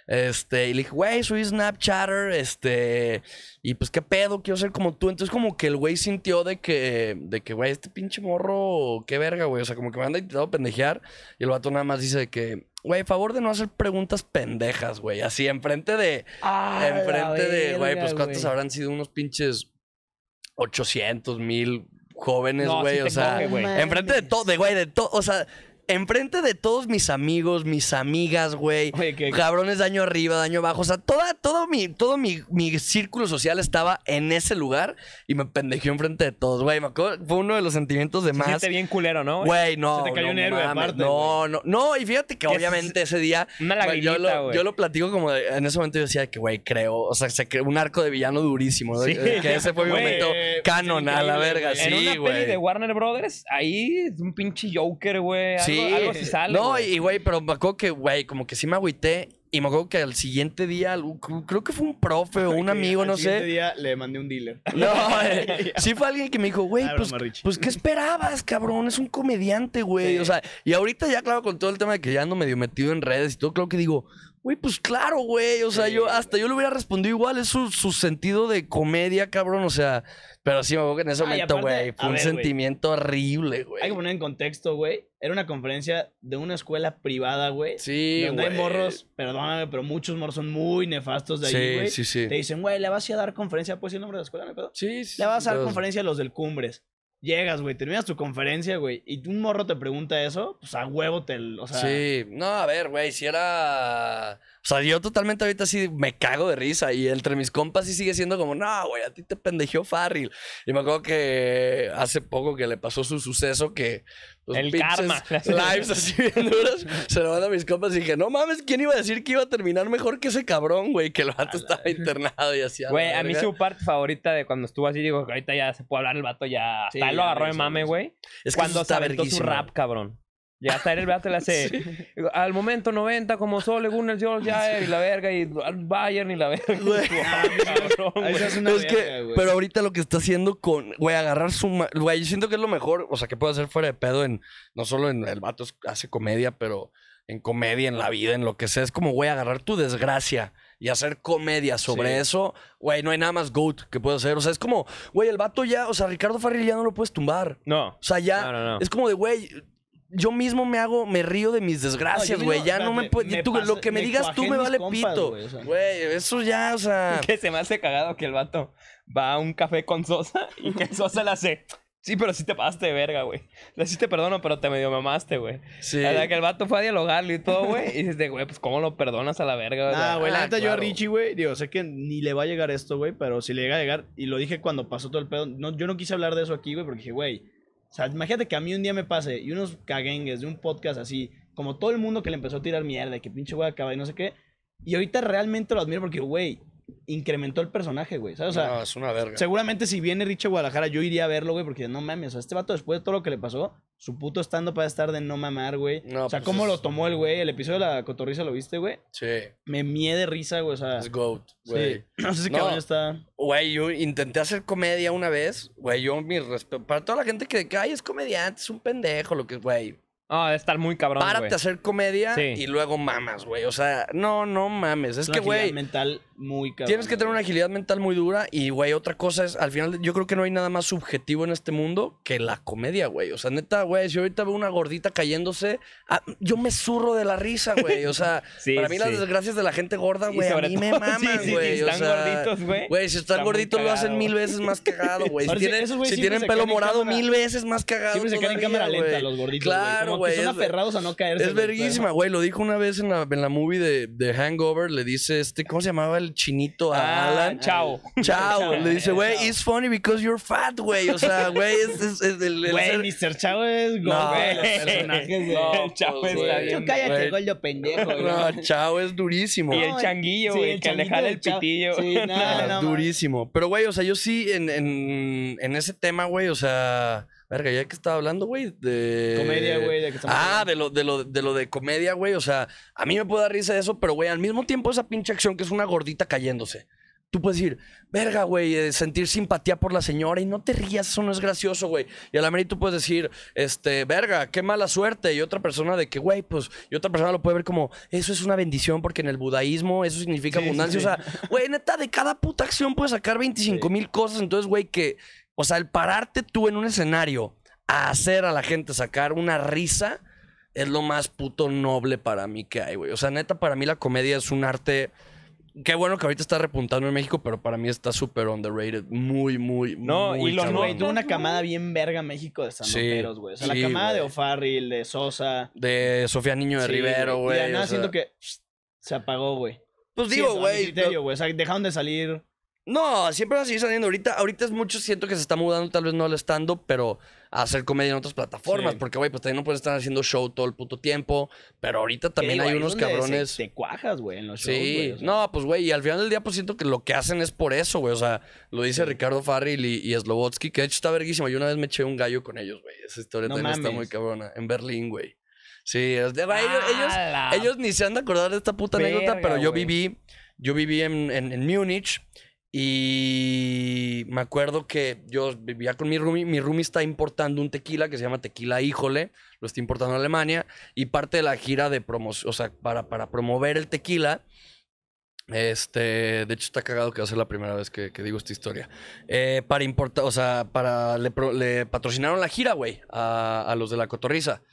C: Este, y le dije, güey, soy Snapchatter, este, y pues qué pedo, quiero ser como tú. Entonces, como que el güey sintió de que, de que, güey, este pinche morro, qué verga, güey. O sea, como que me anda intentando pendejear. Y el vato nada más dice que, güey, favor de no hacer preguntas pendejas, güey. Así, enfrente de,
D: ah, enfrente de, güey, pues cuántos habrán
C: sido unos pinches 800, mil jóvenes, güey. o sea, enfrente de todo, de güey, de todo. O sea, enfrente de todos mis amigos, mis amigas, güey. Cabrones daño arriba, daño abajo. O sea, toda, todo, mi, todo mi, mi círculo social estaba en ese lugar y me pendejé enfrente de todos, güey. fue uno de los sentimientos de más. bien culero, ¿no? Güey, no. Se te cayó no un héroe No, no, no. Y fíjate que obviamente ese día. yo, lo, yo lo platico como en ese momento yo decía que, güey, creo. O sea, se un arco de villano durísimo. Eh, que ese fue mi momento canon a la verga, sí, güey. En una peli de
B: Warner Brothers, ahí es un pinche Joker, güey. Sí, algo, No, y
C: güey, pero me acuerdo que, güey, como que sí me agüité. Y me acuerdo que al siguiente día, creo que fue un profe o un amigo, no sé. Al siguiente día le mandé un dealer. No, eh, sí fue alguien que me dijo, güey, ah, pues, pues, ¿qué esperabas, cabrón? Es un comediante, güey. O sea, y ahorita ya, claro, con todo el tema de que ya ando medio metido en redes y todo, creo que digo, Güey, pues claro, güey. O sea, yo hasta yo le hubiera respondido igual. Es su, sentido de comedia, cabrón. O sea, pero sí me acuerdo que en ese momento, güey, fue un sentimiento horrible, güey. Hay que
A: poner en contexto, güey. Era una conferencia de una escuela privada, güey. Sí, donde güey. hay morros, perdóname, pero muchos morros son muy nefastos de ahí, güey. Sí, sí, sí. Te dicen, güey, le vas a, dar conferencia. pues el nombre de la escuela, me pedo? Sí, sí. Le vas a dar conferencia a los del Cumbres. Llegas, güey, terminas tu conferencia, güey, y un morro te pregunta eso, pues a huevo te. O sea... Sí,
C: no, a ver, güey, si era. O sea, yo totalmente ahorita sí me cago de risa y entre mis compas sí sigue siendo como, no, güey, a ti te pendejó Farril. Y me acuerdo que hace poco que le pasó su suceso que pues, el karma. Lives así bien duras se lo van a mis compas y dije, no mames, ¿quién iba a decir que iba a terminar mejor que ese cabrón, güey? Que el vato estaba internado y así. Güey, a mí su parte
B: favorita de cuando estuvo así, digo, que ahorita ya se puede hablar el vato, ya. Sí, hasta lo agarró de mame, güey. Es que cuando se aventó su rap, cabrón. Ya está en el le hace. Al momento 90, como Sole, Gunnar, George, Jair y la verga, y Bayern y la verga. Cabrón, Es
C: pero ahorita lo que está haciendo con, güey, agarrar su. Güey, yo siento que es lo mejor, o sea, que puedo hacer fuera de pedo en. No solo en. El vato hace comedia, pero en comedia, en la vida, en lo que sea. Es como, güey, agarrar tu desgracia y hacer comedia sobre eso, güey, no hay nada más GOAT que puedo hacer. O sea, es como, güey, el vato ya, o sea, Ricardo Farril ya no lo puedes tumbar. No. O sea, ya es como de, güey, yo mismo me hago, me río de mis desgracias, güey. ya no me, puedo... Lo que me, digas tú me vale pito.
B: Güey, eso ya, o sea. Que se me hace cagado que el vato va a un café con Sosa y que Sosa la hace. Sí, pero sí te pasaste de verga, güey. Le sí te perdono, pero te medio mamaste, güey. Sí. La que el vato fue a dialogarlo y todo, güey. Y dices, güey, pues cómo lo perdonas a la verga, güey. güey, la ah, neta yo a Richie,
A: güey, digo, sé que ni le va a llegar esto, güey, pero si le llega a llegar, y lo dije cuando pasó todo el pedo, no, yo no quise hablar de eso aquí, güey, porque dije, güey, o sea, imagínate que a mí un día me pase y unos caguengues de un podcast así, como todo el mundo que le empezó a tirar mierda, que pinche wey acaba y no sé qué. Y ahorita realmente lo admiro porque, güey, incrementó el personaje, güey. O sea, no, es una verga. Seguramente si viene Richie Guadalajara, yo iría a verlo, güey, porque no mames. O sea, este vato, después de todo lo que le pasó, su puto estando para estar de no mamar, güey. No, o sea, pues cómo lo tomó el güey. El episodio de la cotorriza, ¿lo viste, güey?
C: Sí. Me mie de risa, güey. O sea. Es GOAT, güey. No sé si no, está. Güey, yo intenté hacer comedia una vez. Güey, yo mi respeto. Para toda la gente que, ay, es comediante, es un pendejo, lo que es, güey. Ah, está estar muy cabrón. Párate a hacer comedia y luego mamas, güey. O sea, no, no mames. Es que, güey. mental muy cabrón. Tienes que tener una agilidad mental muy dura y, güey, otra cosa es, al final, yo creo que no hay nada más subjetivo en este mundo que la comedia, güey. O sea, neta, güey, si ahorita veo una gordita cayéndose, ah, yo me zurro de la risa, güey. O sea, para mí las desgracias de la gente gorda, güey, a mí me maman, güey. si están o sea, gorditos, güey. Güey, si están, gorditos lo hacen mil veces más cagado, güey. Si, tienen, pelo morado, mil veces más cagado. Siempre se caen en cámara lenta los gorditos, Claro, güey. Son aferrados a no caerse. Es verguísima, güey. Lo dijo una vez en la movie de Hangover, le dice este, ¿cómo se llamaba el chinito a ah, Alan. Chao. Chao. Le dice, eh, güey, it's funny because you're fat, güey. O sea, güey, es, es, el. Güey, Mr. Chao es güey. No, los personajes de no, Chao pues, gollo pendejo. No, Chao es durísimo. Y el changuillo, güey, sí, que le del el pitillo. Sí, no, no, durísimo. Pero, güey, o sea, yo sí en, en, en ese tema, güey, o sea Verga, ¿ya que estaba hablando, güey? De... Comedia, güey. De que ah, de lo, de, lo, de comedia, güey. O sea, a mí me puede dar risa eso, pero, güey, al mismo tiempo esa pinche acción que es una gordita cayéndose. Tú puedes decir, verga, güey, eh, sentir simpatía por la señora y no te rías, eso no es gracioso, güey. Y a la mera tú puedes decir, este, verga, qué mala suerte. Y otra persona de que, güey, pues, y otra persona lo puede ver como, eso es una bendición porque en el budaísmo eso significa abundancia. O sea, güey, neta, de cada puta acción puedes sacar 25 mil cosas. Entonces, güey, que, o sea, el pararte tú en un escenario a hacer a la gente sacar una risa es lo más puto noble para mí que hay, güey. O sea, neta, para mí la comedia es un arte. Qué bueno que ahorita está repuntando en México, pero para mí está súper underrated. Muy, muy, no, muy. No, y los tuvo una
A: camada bien verga México de sandoperos, güey. o sea, la camada de O'Farrill, de Sosa.
C: De Sofía Niño de Rivero, güey. nada, o siento que se apagó, güey. Pues digo, güey.
A: dejaron de salir
C: no, siempre va a seguir saliendo. Ahorita, ahorita es mucho, siento que se está mudando tal vez no al estando, pero a hacer comedia en otras plataformas. Porque, güey, pues también no pueden estar haciendo show todo el puto tiempo. Pero ahorita también hay unos cabrones. Te cuajas,
A: güey, en los Sí,
C: no, pues, güey, y al final del día, pues siento que lo que hacen es por eso, güey. O sea, lo dice Ricardo Farril y, y que de hecho está verguísimo. Yo una vez me eché un gallo con ellos, güey. Esa historia también está muy cabrona. En Berlín, güey. Sí, ellos, ellos, ellos, ni se han de acordar de esta puta anécdota, pero yo viví, yo viví en, en, en Múnich y me acuerdo que yo vivía con mi roomie. Mi roomie está importando un tequila que se llama Tequila Híjole. Lo está importando a Alemania. Y parte de la gira de promoción, o sea, para, para promover el tequila. Este, de hecho está cagado que va a ser la primera vez que, digo esta historia. Eh, para importar, o sea, para le, patrocinaron la gira, güey, a, los de la cotorriza.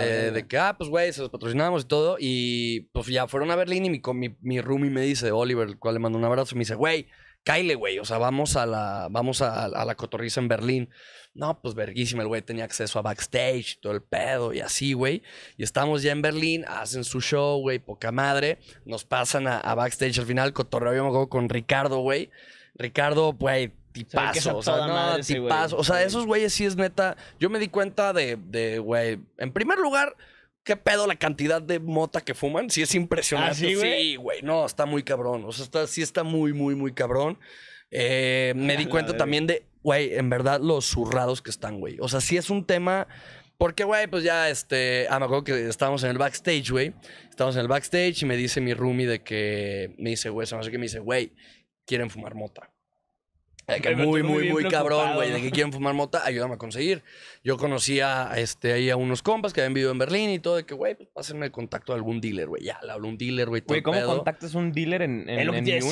C: Eh, de que, ah, pues, güey, se los patrocinamos y todo. Y pues ya fueron a Berlín y mi, mi, mi roomie me dice, Oliver, el cual le mando un abrazo, me dice, güey, Kyle, güey, o sea, vamos a la, vamos a, la cotorriza en Berlín. No, pues verguísima, el güey tenía acceso a backstage, todo el pedo y así, güey. Y estamos ya en Berlín, hacen su show, güey, poca madre. Nos pasan a, backstage al final, cotorreo con Ricardo, güey. Ricardo, güey, tipazo, o sea, tipazo. o sea, esos güeyes sí es neta. Yo me di cuenta de, güey, en primer lugar, ¿Qué pedo la cantidad de mota que fuman? Sí, es impresionante. ¿Ah, sí, güey? No, está muy cabrón. O sea, está, sí está muy, muy, muy cabrón. Eh, me di cuenta también de, güey, en verdad, los zurrados que están, güey. O sea, sí es un tema. Porque, güey, pues ya, este, ah, me acuerdo que estábamos en el backstage, güey. estamos en el backstage y me dice mi roomie de que, me dice, güey, no sé que me dice, güey, quieren fumar mota. muy, muy, muy cabrón, güey, de que quieren fumar mota, ayúdame a conseguir. Yo conocía este, ahí a unos compas que habían vivido en Berlín y todo, de que, güey, pues pásenme el contacto de algún dealer, güey. Ya, le hablo a un dealer, güey. Güey, ¿cómo pedo. contactas un dealer en, en, en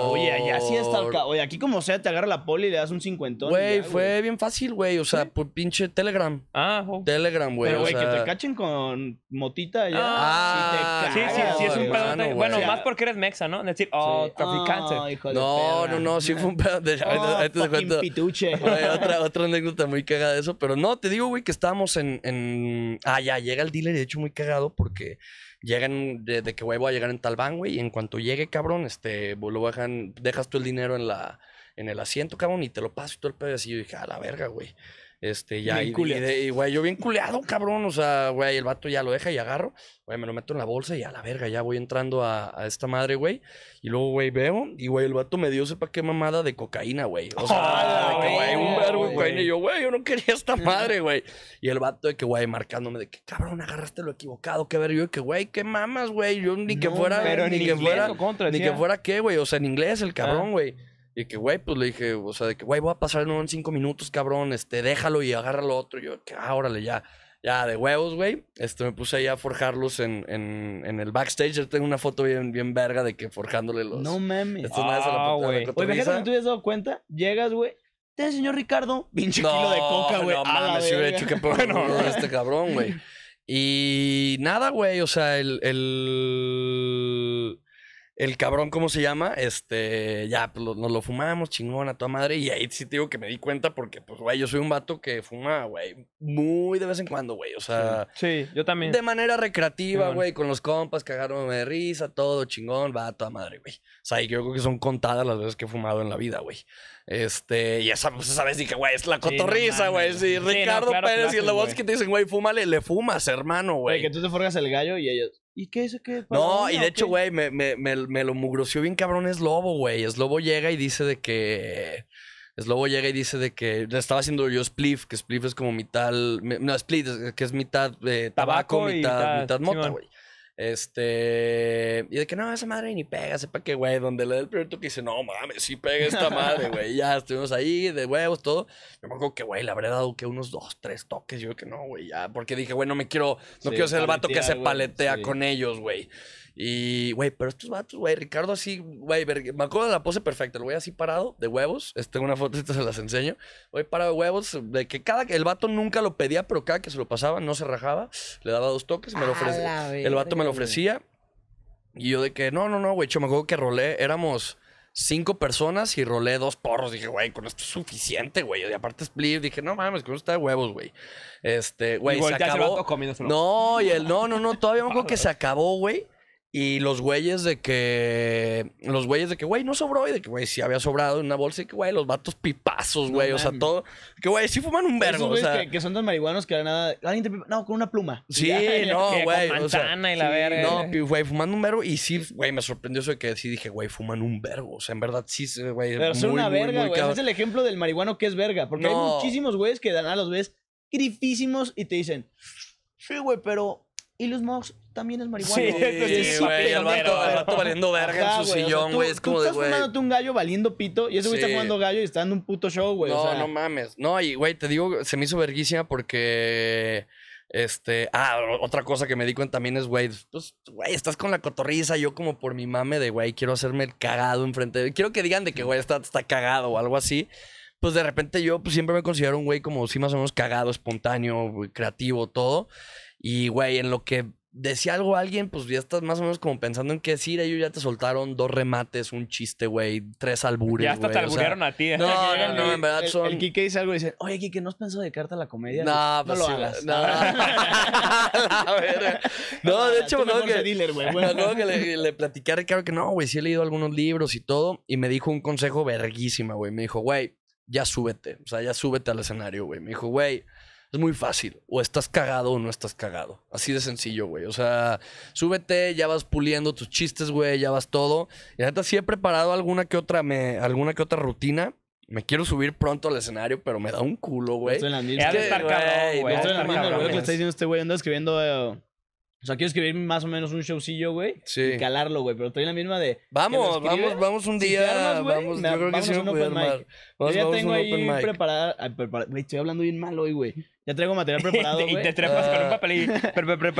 C: oye, allá sí está el
A: Oye, aquí como sea, te agarra la poli y le das un cincuentón. Güey, fue
C: bien fácil, güey. O sea, por pinche Telegram.
A: Ah, oh. Telegram, güey. Pero, güey, que te cachen con motita ya. Ah, sí, sí, sí, sí, es un pedo. Bueno, más porque
B: eres mexa, ¿no? decir, oh, traficante. no,
C: no, no, sí fue un pedo. ahí te Pituche. otra, anécdota muy cagada de eso. Pero no, te digo, güey, que estábamos en, Ah, ya, llega el dealer y de hecho muy cagado porque llegan de, que, güey, voy a llegar en tal van, güey. Y en cuanto llegue, cabrón, este, pues, lo bajan dejas tú el dinero en la en el asiento, cabrón, y te lo paso y todo el pedo. Y yo dije, a la verga, güey. Este, ya. y, güey, yo bien culeado, cabrón. O sea, güey, el vato ya lo deja y agarro. Güey, me lo meto en la bolsa y a la verga, ya voy entrando a, esta madre, güey. Y luego, güey, veo. Y, güey, el vato me dio, sepa qué mamada de cocaína, güey. O sea, ah, güey, un verbo de cocaína. Y yo, güey, yo no quería esta madre, güey. Y el vato de que, güey, marcándome de que, cabrón, agarraste lo equivocado. Qué ver, yo que, güey, qué mamas, güey. Yo ni que fuera. ni, que fuera. ni que fuera qué, güey. O sea, en inglés, el ah. cabrón, güey. Y que, güey, pues le dije, o sea, de que, güey, voy a pasar en cinco minutos, cabrón, este, déjalo y agárralo otro. Y yo, que, ah, órale, ya, ya, de huevos, güey. Este, me puse ahí a forjarlos en, en, en el backstage. Yo tengo una foto bien, bien verga de que forjándole los. No mames. Pues ah, güey. Oye, fíjate
A: hubieras dado cuenta, llegas, güey, te señor Ricardo, pinche kilo de coca, güey. No mames, si hubiera hecho que bueno,
C: este cabrón, güey. Y nada, güey, o sea, el, el el cabrón, ¿cómo se llama? Este, ya, pues nos lo fumamos, chingón, a toda madre. Y ahí sí te digo que me di cuenta porque, pues, güey, yo soy un vato que fuma, güey, muy de vez en cuando, güey. O sea, sí, yo también. De manera recreativa, güey, con los compas, cagándome de risa, todo chingón, va a toda madre, güey. O sea, yo creo que son contadas las veces que he fumado en la vida, güey. Este, y esa, pues, vez dije, güey, es la cotorriza, güey. Sí, Ricardo Pérez y el que te dicen, güey,
A: fúmale, le fumas, hermano, güey. Que tú te forgas el gallo y ellos. ¿Y qué dice qué? No, y de hecho,
C: güey, me, me, lo mugroció bien cabrón es Lobo, güey. Es llega y dice de que... Es llega y dice de que estaba haciendo yo spliff, que spliff es como mitad... No, split, que es mitad eh, tabaco, mitad, mitad, güey. Este. Y de que no, esa madre ni pega, sepa que, güey. Donde le da el primer que dice, no mames, sí pega esta madre, güey. ya estuvimos ahí de huevos, todo. Yo me acuerdo que, güey, le habré dado que unos dos, tres toques. Yo que no, güey, ya. Porque dije, güey, no me quiero, no quiero ser el vato que se paletea con ellos, güey. Y, güey, pero estos vatos, güey, Ricardo así, güey, me acuerdo de la pose perfecta, lo voy así parado, de huevos, tengo una foto, se las enseño, voy parado de huevos, de que cada, el vato nunca lo pedía, pero cada que se lo pasaba, no se rajaba, le daba dos toques, me lo ofrecía, el vato me lo ofrecía, y yo de que, no, no, no, güey, yo me acuerdo que rolé, éramos cinco personas y rolé dos porros. Dije, güey, con esto es suficiente, güey. Y aparte split, dije, no mames, con esto está de huevos, güey. Este, güey, se acabó. No, y el, no, no, no, todavía me acuerdo que se acabó, güey. Y los güeyes de que. Los güeyes de que, güey, no sobró. Y de que, güey, sí había sobrado en una bolsa. Y que, güey, los vatos pipazos, güey. o sea, todo. Que, güey, sí fuman un vergo. o sea, que,
A: que, son dos marihuanos que nada. Alguien te No, con una pluma. Sí, no, güey. O sea, y la verga. No,
C: güey, fumando un vergo. Y sí, güey, me sorprendió eso de que sí dije, güey, fuman un vergo. O sea, en verdad sí, güey. Pero son una muy, verga, güey. Es el
A: ejemplo del marihuano que es verga. Porque hay muchísimos güeyes que dan a los ves grifísimos y te dicen, sí, güey, pero y los Moss también es marihuana. Sí, sí, sí güey. El vato, valiendo verga en su sillón, güey. es como Estás fumándote un gallo valiendo pito y ese güey está gallo y está dando un
C: puto show, güey. No, no mames. No, y güey, te digo, se me hizo verguicia porque. Este, ah, otra cosa que me di también es, güey, pues, güey, estás con la cotorriza, yo como por mi mame de, güey, quiero hacerme el cagado enfrente quiero que digan de que, güey, está, cagado o algo así, pues de repente yo pues, siempre me considero un güey como, sí, más o menos cagado, espontáneo, creativo, todo, y, güey, en lo que decía algo alguien, pues ya estás más o menos como pensando en qué decir. Ellos ya te soltaron dos remates, un chiste, güey, tres albures. Ya hasta te alburearon a
A: ti. ¿eh? No, no, no, en verdad son. El Kike dice algo y dice, oye, Kike, ¿no has pensado dedicarte a la comedia? No, no pues No,
C: no, de hecho, no, que, que le, le platiqué a que no, güey, sí he leído algunos libros y todo. Y me dijo un consejo verguísima, güey. Me dijo, güey, ya súbete. O sea, ya súbete al escenario, güey. Me dijo, güey es muy fácil. O estás cagado o no estás cagado. Así de sencillo, güey. O sea, súbete, ya vas puliendo tus chistes, güey, ya vas todo. Y la neta sí he preparado alguna que otra, me, alguna que otra rutina. Me quiero subir pronto al escenario, pero me da un culo, güey. Estoy en la misma. Es que, estar güey. Estoy en la misma. Lo que le está diciendo
A: este güey, anda escribiendo... Eh, o sea, quiero escribir más o menos un showcillo, güey. Sí. Y calarlo, güey. Pero estoy en la misma de. Vamos, vamos, vamos un día. Si vamos, yo creo que sí me voy mic. ya tengo ahí preparada. Güey, estoy hablando bien mal hoy, güey. Ya traigo material preparado. y, te, y te trepas con un ah. papel y pre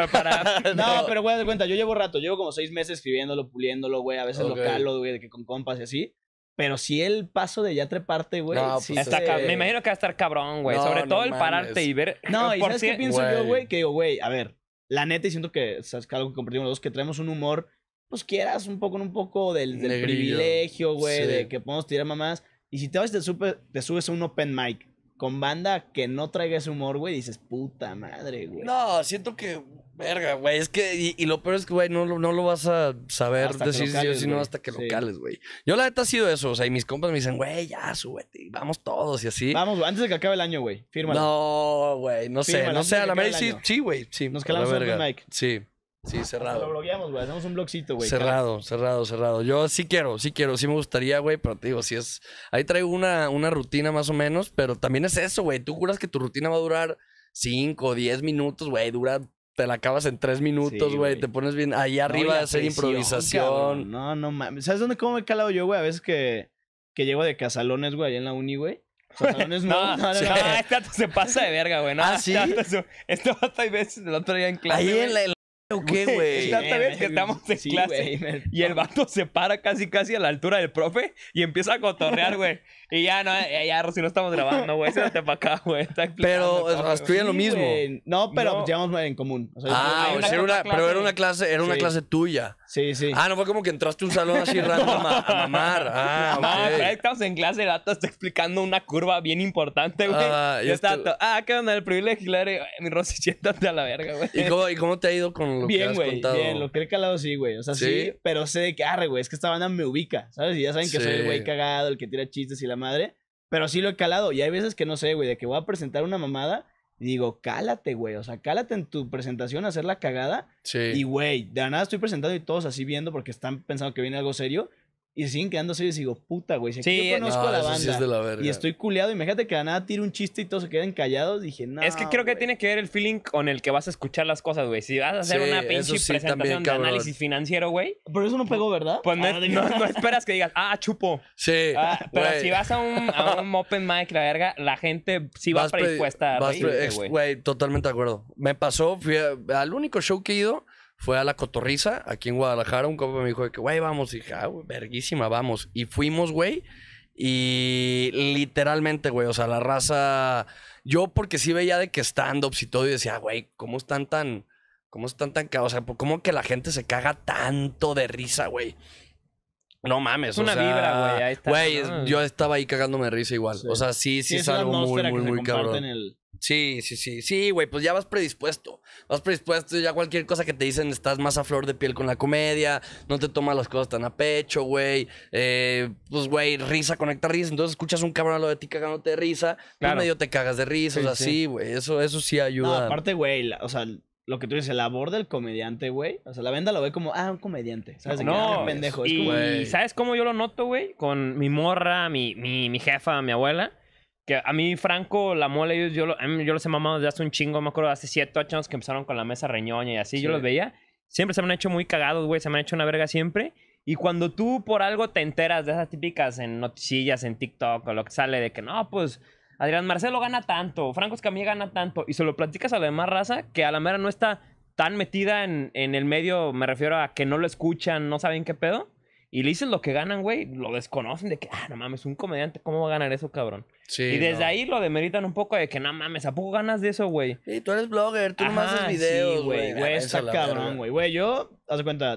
A: no, pero güey, de cuenta, yo llevo rato, llevo como seis meses escribiéndolo, puliéndolo, güey, a veces lo calo, güey, de que con compas y así. Pero si el paso de ya treparte, güey. sí, pues, Me imagino que va a estar cabrón, güey. Sobre todo el pararte y ver. No, y ¿sabes qué, pienso yo, güey? Que digo, güey, a ver, la neta, y siento que es algo que compartimos los dos, que traemos un humor, pues quieras, un poco, un poco del, del privilegio, güey, de que podemos tirar mamás. Y si te vas y te, te subes a un open mic con banda que no traiga ese humor, güey, dices, puta madre, güey.
C: No, siento que, verga, güey, es que, y, lo peor es que, güey, no, no lo vas a saber decir si sino hasta que locales, güey. Yo la neta ha sido eso, o sea, y mis compas me dicen, güey, ya, súbete, vamos todos y así. Vamos, antes de que acabe el año, güey, fírmalo. No, güey, no sé, no sé, a la sí, sí, güey, sí. Nos quedamos con Mike.
A: Sí. Sí, cerrado. Lo bloqueamos güey. Hacemos un blogcito, güey. Cerrado,
C: cerrado, cerrado. Yo sí quiero, sí quiero, sí me gustaría, güey, pero te digo, si es. Ahí traigo una, una rutina más o menos, pero también es eso, güey. Tú juras que tu rutina va a durar 5, 10 minutos, güey. Dura te la acabas en 3 minutos, güey. te pones bien ahí arriba de a hacer improvisación.
A: No, no mames. ¿Sabes dónde cómo me he calado yo, güey? A veces que, que llego de casalones, güey, allá en la uni, güey. no, no, no, no, este
B: se pasa de verga, güey. ¿Ah, sí? Este, veces, en clase. Ahí en la, ¿O qué, güey? Tanta vez que estamos en clase. y el vato se para casi, casi a la altura del profe y empieza a cotorrear, güey. Y ya, no, ya, ya, si no estamos grabando, güey, séntate para acá, güey.
C: Pero estudian lo mismo. No, pero
B: pues
A: llevamos en común. ah, pero era una clase, era una clase
C: tuya. Sí, sí. Ah, no fue como que entraste un salón así random a, mamar. Ah, okay. No, estamos en clase de datos, está explicando
B: una curva bien importante, güey. Ah, yo estaba, ah, qué onda, el privilegio, claro. Mi Rosy, siéntate
A: a la verga, güey. ¿Y cómo,
C: ¿Y cómo, te ha ido con lo bien, que has contado? Bien, lo
A: que he calado sí, güey. O sea, sí, pero sé de que, arre, güey, es que esta banda me ubica, ¿sabes? Y ya saben que soy el güey cagado, el que tira chistes y la madre. Pero sí lo he calado. Y hay veces que no sé, güey, de que voy a presentar una mamada y digo, cálate, güey. O sea, cálate en tu presentación hacer la cagada. Sí. Y, güey, de nada estoy presentando y todos así viendo porque están pensando que viene algo serio. Y se siguen quedando serios y digo, puta, güey, si Sí, conozco a la banda sí es de la verga. y estoy culeado, imagínate que a nada Tira un chiste y todos se queden callados, dije, no. es que creo que tiene que ver el feeling con el
B: que vas a escuchar las cosas, güey. Si vas a hacer una pinche presentación de análisis
A: financiero, güey, Pero eso no pegó,
C: ¿verdad? pues no, ah, no-
B: esperas que digas, ah, chupo. Sí. Ah, pero si vas a un, a un open mic, la verga, la gente sí va Vas predispuesta a
C: güey. totalmente de acuerdo. Me pasó, fui al único show que he ido fue a la Cotorriza, aquí en Guadalajara. Un copo me dijo que, güey, vamos. Y ah, verguísima, vamos. Y fuimos, güey. Y literalmente, güey, o sea, la raza. Yo, porque sí veía de que stand-ups y todo, y decía, güey, ¿cómo están tan.? ¿Cómo están tan.? O sea, ¿cómo que la gente se caga tanto de risa, güey? No mames, una o sea, vibra, güey. Ahí está. Güey, yo estaba ahí cagándome de risa igual. O sea, sí, sí, es, algo muy, muy, muy cabrón. Sí, sí, sí. Sí, güey, pues ya vas predispuesto. Vas predispuesto, ya cualquier cosa que te dicen estás más a flor de piel con la comedia, no te tomas las cosas tan a pecho, güey. Eh, pues, güey, risa conecta risa. Entonces escuchas un cabrón a lo de ti cagándote de risa, medio te cagas de risa, o sea, sí, güey. Eso, eso sí ayuda. aparte, güey,
A: o sea, lo que tú dices, la labor del comediante, güey. O sea, la venda lo ve como, ah, un comediante. ¿Sabes? No, ah, pendejo. Y, como, ¿sabes cómo yo lo noto, güey?
B: Con mi morra, mi, mi, mi, jefa, mi abuela. Que a mí, Franco, la mole, yo, yo, yo los he mamado desde hace un chingo. Me acuerdo, hace siete ocho años que empezaron con la mesa reñoña y así. Yo los veía. Siempre se me han hecho muy cagados, güey. Se me han hecho una verga siempre. Y cuando tú por algo te enteras de esas típicas en noticillas, en TikTok o lo que sale de que no, pues Adrián Marcelo gana tanto, Franco Escamilla gana tanto, y se lo platicas a la demás raza que a la mera no está tan metida en, el medio, me refiero a que no lo escuchan, no saben qué pedo. Y le dicen lo que ganan, güey, lo desconocen de que, ah, no mames, un comediante, ¿cómo va a ganar eso, cabrón? Sí, y desde ahí lo demeritan un poco de que, no mames, ¿a poco ganas de eso, güey? Y tú eres blogger, tú no
C: haces videos, güey. Sí, güey, ah, está cabrón, güey.
A: Güey, yo, haz cuenta,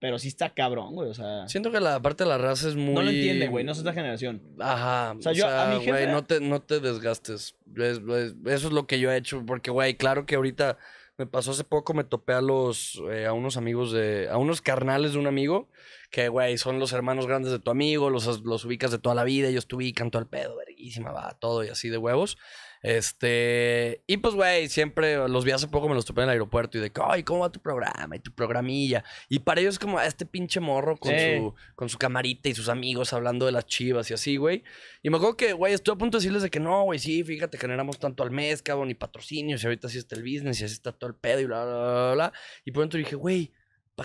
A: pero sí está
C: cabrón, güey. O sea. Siento que la parte de la raza es muy. No lo entiende, güey. No es esta generación. Ajá. O sea, Güey, no te, desgastes. eso es lo que yo he hecho. Porque, güey, claro que ahorita. Me pasó hace poco, me topé a los. Eh, a unos amigos de. a unos carnales de un amigo. Que, güey, son los hermanos grandes de tu amigo. Los, los ubicas de toda la vida. Ellos te ubican todo el pedo, verguísima, va, todo y así de huevos. Este, y pues, güey, siempre los vi hace poco, me los topé en el aeropuerto y de que, ay, ¿cómo va tu programa? Y tu programilla. Y para ellos, como este pinche morro con, su, con su camarita y sus amigos hablando de las chivas y así, güey. Y me acuerdo que, güey, estoy a punto de decirles de que no, güey, sí, fíjate, generamos tanto al mes, cabrón, ni patrocinios, y ahorita así está el business, y así está todo el pedo, y bla, bla, bla, bla. Y por dentro dije, güey,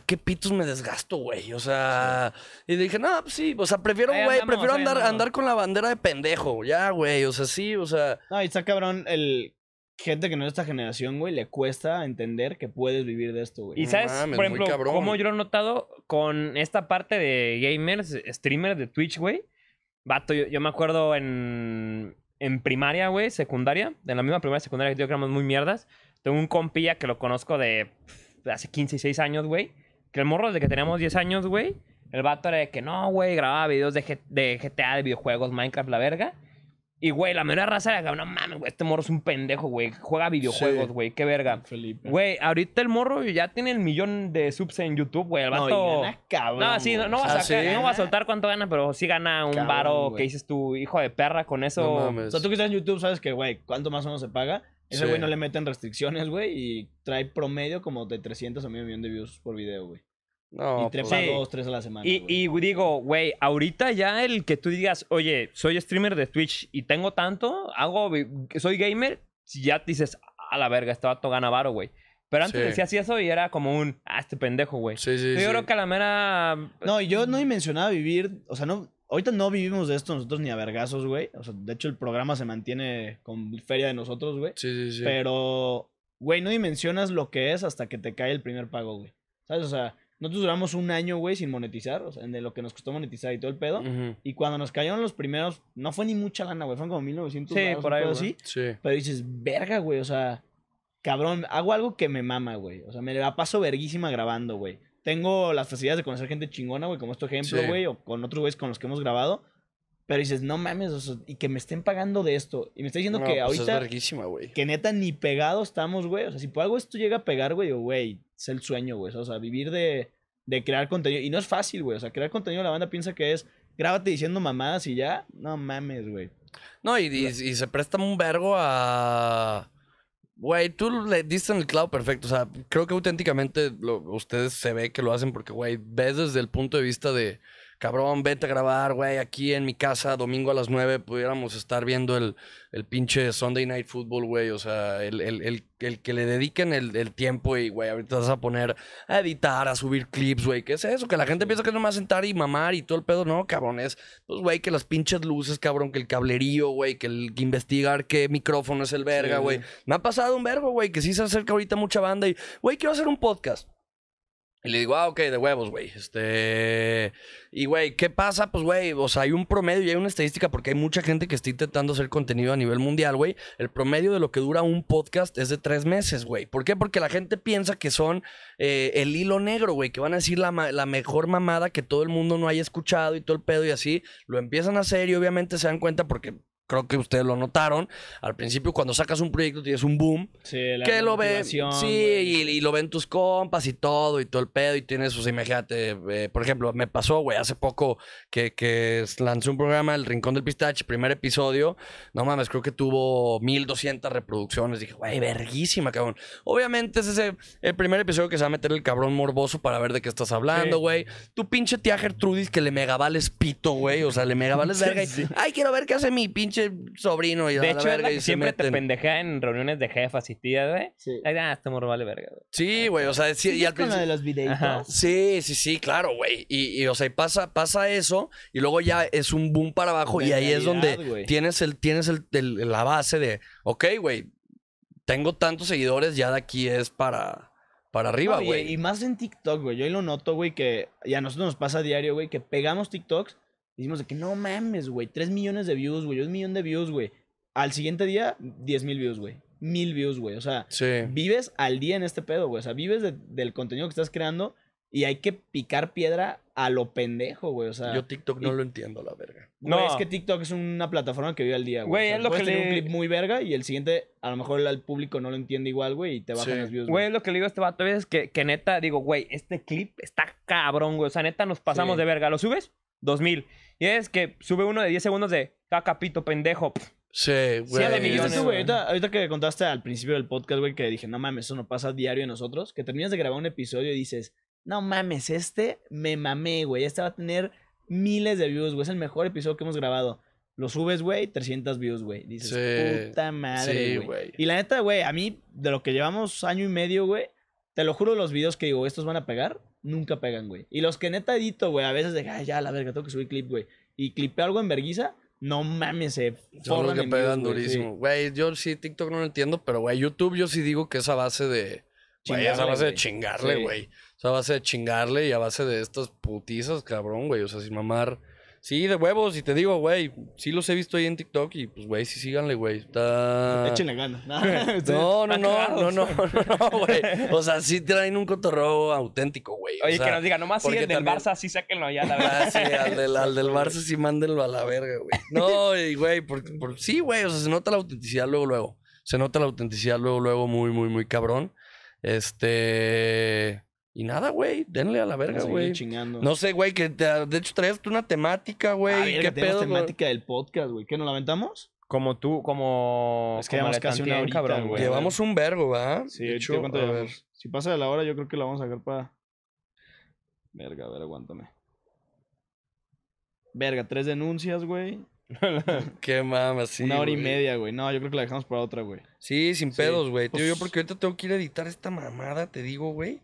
C: qué pitos me desgasto, güey? O sea, y dije, no, pues sí, o sea, prefiero, güey, prefiero andar, andar con la bandera de pendejo, ya, güey, o sea, sí, o sea. No, está cabrón el, gente que no es de esta generación, güey, le
A: cuesta entender que puedes vivir de esto, güey. Y sabes, por ejemplo, como yo
B: lo he notado con esta parte de gamers, streamers de Twitch, güey. Vato, yo, me acuerdo en, en primaria, güey, secundaria, en la misma primaria secundaria que yo que éramos muy mierdas. Tengo un compilla que lo conozco de hace 15 y 6 años, güey. Que el morro desde que teníamos 10 años, güey, el vato era de que no, güey, grababa videos de, de GTA, de videojuegos, Minecraft, la verga. Y, güey, la menor raza era, no mames, güey, este morro es un pendejo, güey. Juega videojuegos, güey, qué verga. Felipe. Güey, ahorita el morro ya tiene el millón de subs en YouTube, güey. El vato. No, no sí, no, no, va a ah, no, a
A: soltar cuánto gana, pero sí gana un varo que dices
B: tu hijo de perra
A: con eso. No mames. O sea, tú que estás en YouTube sabes que, güey, cuánto más uno se paga. Ese güey no le meten restricciones, güey, y trae promedio como de 300 a medio millón de views por video, güey. No, y trepa pues, dos, tres a la semana. Y, digo,
B: güey, ahorita ya el que tú digas, oye, soy streamer de Twitch y tengo tanto, hago, soy gamer, ya dices, a la verga, este vato gana varo, güey. Pero antes decía decías eso y era como un, ah, este pendejo, güey. Sí, sí, yo creo que a la mera...
A: No, yo no he mencionado vivir, o sea, no, Ahorita no vivimos de esto nosotros ni a vergazos, güey. O sea, de hecho, el programa se mantiene con feria de nosotros, güey. Sí, sí, sí. Pero, güey, no dimensionas lo que es hasta que te cae el primer pago, güey. ¿Sabes? O sea, nosotros duramos un año, güey, sin monetizar, o sea, de lo que nos costó monetizar y todo el pedo. Y cuando nos cayeron los primeros, no fue ni mucha lana, güey, fueron como 1900 Sí, por ahí, así. Sí. Pero dices, verga, güey, o sea, cabrón, hago algo que me mama, güey. O sea, me la paso verguísima grabando, güey tengo las facilidades de conocer gente chingona, güey, como este ejemplo, güey, o con otros güeyes con los que hemos grabado. Pero dices, no mames, y que me estén pagando de esto. Y me está diciendo que pues, ahorita. güey. Que neta ni pegado estamos, güey. O sea, si por algo esto llega a pegar, güey, güey, es el sueño, güey. O sea, vivir de, crear contenido. Y no es fácil, güey. O sea, crear contenido, la banda piensa que es grábate diciendo mamadas y ya. No mames, güey.
C: No, y, y, se presta un vergo a Güey, tú le diste en el clavo perfecto. O sea, creo que auténticamente ustedes se ve que lo hacen porque, güey, ves desde el punto de vista de cabrón, vete a grabar, güey, aquí en mi casa, domingo a las 9, pudiéramos estar viendo el, pinche Sunday Night Football, güey. O sea, el, el, que le dediquen el, tiempo y, güey, ahorita vas a poner a editar, a subir clips, güey. ¿Qué es eso? Que la gente piensa que es nomás sentar y mamar y todo el pedo. No, cabrón, es, pues, güey, que las pinches luces, cabrón, que el cablerío, güey, que el investigar qué micrófono es el verga, güey. Me ha pasado un vergo, güey, que sí se acerca ahorita mucha banda y, güey, quiero hacer un podcast. Y le digo, ah, ok, de huevos, güey. Este. Y, güey, ¿qué pasa? Pues, güey, o sea, hay un promedio y hay una estadística porque hay mucha gente que está intentando hacer contenido a nivel mundial, güey. El promedio de lo que dura un podcast es de tres meses, güey. ¿Por qué? Porque la gente piensa que son eh, el hilo negro, güey, que van a decir la, la, mejor mamada que todo el mundo no haya escuchado y todo el pedo y así. Lo empiezan a hacer y obviamente se dan cuenta porque creo que ustedes lo notaron. Al principio, cuando sacas un proyecto, tienes un boom. Sí, la que lo ven. Sí, y, lo ven tus compas y todo, y todo el pedo, y tienes, o imagínate, eh, por ejemplo, me pasó, güey, hace poco que, que lancé un programa, El Rincón del Pistache, primer episodio. No mames, creo que tuvo 1200 reproducciones. Dije, güey, verguísima, cabrón. Obviamente, es ese el primer episodio que se va a meter el cabrón morboso para ver de qué estás hablando, güey. Tu pinche tía Gertrudis que le mega vales pito, güey. O sea, le mega vales verga. Ay, quiero ver qué hace mi pinche sobrino. Y de hecho, siempre te pendeja en reuniones de jefas y tías, güey. Sí. ah, este
B: morro vale verga,
C: Sí, güey, o este sea, sí, y al principio... de los Sí, sí, sí, claro, güey. Y, o sea, pasa, pasa eso y luego ya es un boom para abajo y ahí es donde tienes, el, tienes la base de, ok, güey, tengo tantos seguidores, ya de aquí es para para arriba, güey. y, más en
A: TikTok, güey. Yo ahí lo noto, güey, que. ya a nosotros nos pasa a diario, güey, que pegamos TikToks Dijimos de que no mames, güey. Tres millones de views, güey. Un millón de views, güey. Al siguiente día, diez mil views, güey. Mil views, güey. O sea, vives al día en este pedo, güey. O sea, vives del contenido que estás creando y hay que picar piedra a lo pendejo, güey. O sea, yo TikTok no lo entiendo, la verga. no, es que TikTok es una plataforma que vive al día, güey. o sea, es lo que tener un clip muy verga y el siguiente, a lo mejor el público no lo entiende igual, güey, y te bajan los views. Güey,
B: lo que le digo a este vato es que, neta, digo, güey, este clip está cabrón, güey. O sea, neta, nos pasamos de verga. ¿Lo subes? 2000. Y es que sube uno de 10 segundos de cacapito, ah, pendejo.
A: Sí, güey. Sí, este millones, Ahorita, que contaste al principio del podcast, güey, que dije, no mames, eso no pasa diario en nosotros, que terminas de grabar un episodio y dices, no mames, este me mamé, güey, este va a tener miles de views, güey, es el mejor episodio que hemos grabado. Lo subes, güey, 300 views, güey. Dices, puta madre, güey. Y la neta, güey, a mí, de lo que llevamos año y medio, güey, te lo juro, los videos que digo, estos van a pegar, nunca pegan, güey. Y los que neta edito, güey, a veces de, ay, ya, la verga, tengo que subir clip, güey. Y clipeo algo en verguiza, no mames, se Son los que pegan durísimo.
C: Güey, yo sí TikTok no lo entiendo, pero, güey, YouTube yo sí digo que es a base de... Güey, es a base de chingarle, güey. a base de chingarle y a base de estas putizas, cabrón, güey. O sea, sin mamar Sí, de huevos, y te digo, güey, sí los he visto ahí en TikTok y pues, güey, sí síganle, güey. Está... Échenle ganas. no, no, no, no, no, no, güey. O sea, sí traen un cotorro auténtico, güey. Oye, que nos digan, nomás sí, del Barça, sí sáquenlo ya, la ah, verdad. Ah, sí, al del, al del Barça sí mándenlo a la verga, güey. No, güey, por, por... sí, güey, o sea, se nota la autenticidad luego, luego. Se nota la autenticidad luego, luego, muy, muy, muy cabrón. Este... Y nada, güey, denle a la verga, güey. No sé, güey, que de hecho traes tú una temática, güey. Ah, ¿Qué pedo? temática del podcast, güey. ¿Qué, nos lamentamos?
A: Como tú, como... Es que vamos llevamos casi una cabrón, güey. Llevamos un vergo, ¿verdad? Sí, de hecho, ver. Si pasa de la hora, yo creo que la vamos a sacar para... Verga, a ver, aguántame. Verga, tres denuncias, güey. Qué mames, sí. Una hora y media, güey. No, yo creo que la dejamos para otra, güey. Sí, sin pedos, güey. Pues... Yo porque
C: ahorita tengo que ir a editar esta mamada, te digo, güey.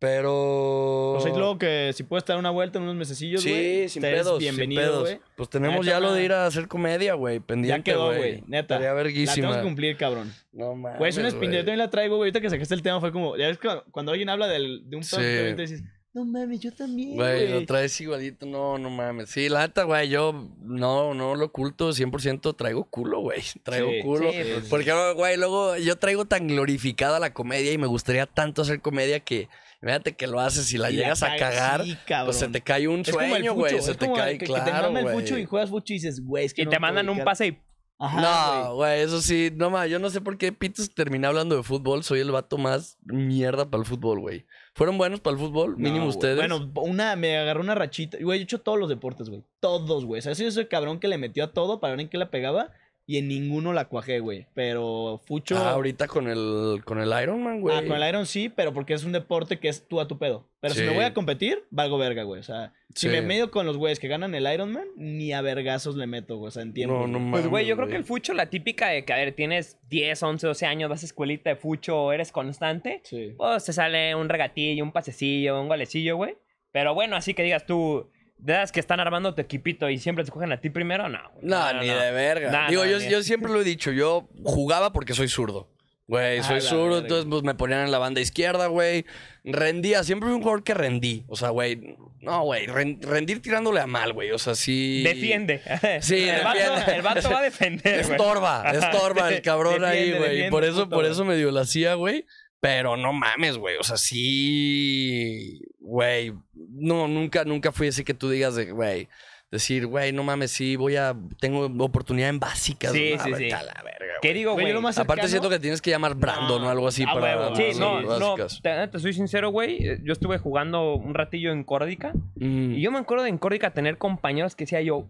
C: Pero. Pues es que si puedes dar una vuelta en unos mesecillos, Sí, sin pedos. Bienvenido, sin pedos. Pues tenemos ya lo de ir a hacer comedia, güey. Pendiente. Ya quedó, güey.
A: Neta. La tenemos que cumplir, cabrón. No mames. Güey, es una espinita. Yo también la traigo, güey. Ahorita
C: que saqué el tema fue como. Ya ves que cuando alguien habla de un sí. te dices. No mames, yo también. Güey, lo traes igualito. No, no mames. Sí, la neta, güey, yo no, no lo oculto. 100% traigo culo, güey. Traigo culo. Pues, porque porque, güey, luego yo traigo tan glorificada la comedia y me gustaría tanto hacer comedia que Imagínate que lo haces y la llegas a cagar. pues se te cae un sueño, güey. Se te cae, claro. Que te el fucho y
A: juegas fucho y dices, güey, es que. Y te mandan un pase
C: y. no, güey, eso sí, no más. Yo no sé por qué Pitos termina hablando de fútbol. Soy el vato más mierda para el fútbol, güey. ¿Fueron buenos para el fútbol? Mínimo ustedes. Bueno,
A: una, me agarró una rachita. Güey, yo he hecho todos los deportes, güey. Todos, güey. O sea, soy ese cabrón que le metió a todo para ver en qué la pegaba. Y en ninguno la cuajé, güey. Pero Fucho. Ah,
C: ahorita con el, con el Iron
A: güey. Ah, con el Iron sí, pero porque es un deporte que es tú a tu pedo. Pero si me voy a competir, valgo verga, güey. O sea, si me medio con los güeyes que ganan el Ironman, ni a vergazos le meto, güey. O sea, en tiempo. No, no Pues, güey, yo creo que el
B: Fucho, la típica de que, a ver, tienes 10, 11, 12 años, vas a escuelita de Fucho, eres constante. Sí. Pues te sale un regatillo, un pasecillo, un golecillo, güey. Pero bueno, así que digas tú de las que están armando tu equipito y siempre te cogen a ti primero, no. Güey. No, ni de verga. Digo, yo, yo,
C: siempre lo he dicho, yo jugaba porque soy zurdo. Güey, ah, soy zurdo, entonces pues, me ponían en la banda izquierda, güey. Rendía, siempre fui un jugador que rendí. O sea, güey, no, güey, rendir tirándole a mal, güey. O sea, sí. Defiende. Sí, el, defiende. el vato va a defender. Estorba, estorba el cabrón ahí, güey. Por eso, por eso me dio la cia güey. Pero no mames, güey. O sea, sí, güey. No, nunca, nunca fui así que tú digas, de, güey, decir, güey, no mames, sí, voy a, tengo oportunidad en básicas. Sí, sí, sí. A la verga, ¿Qué digo, güey? Aparte siento que tienes que llamar Brandon o algo así para... Sí, no, no, te,
B: soy sincero, güey. Eh, yo estuve jugando un ratillo en Córdica. Mm. Y yo me acuerdo de en Córdica tener compañeros que decía yo,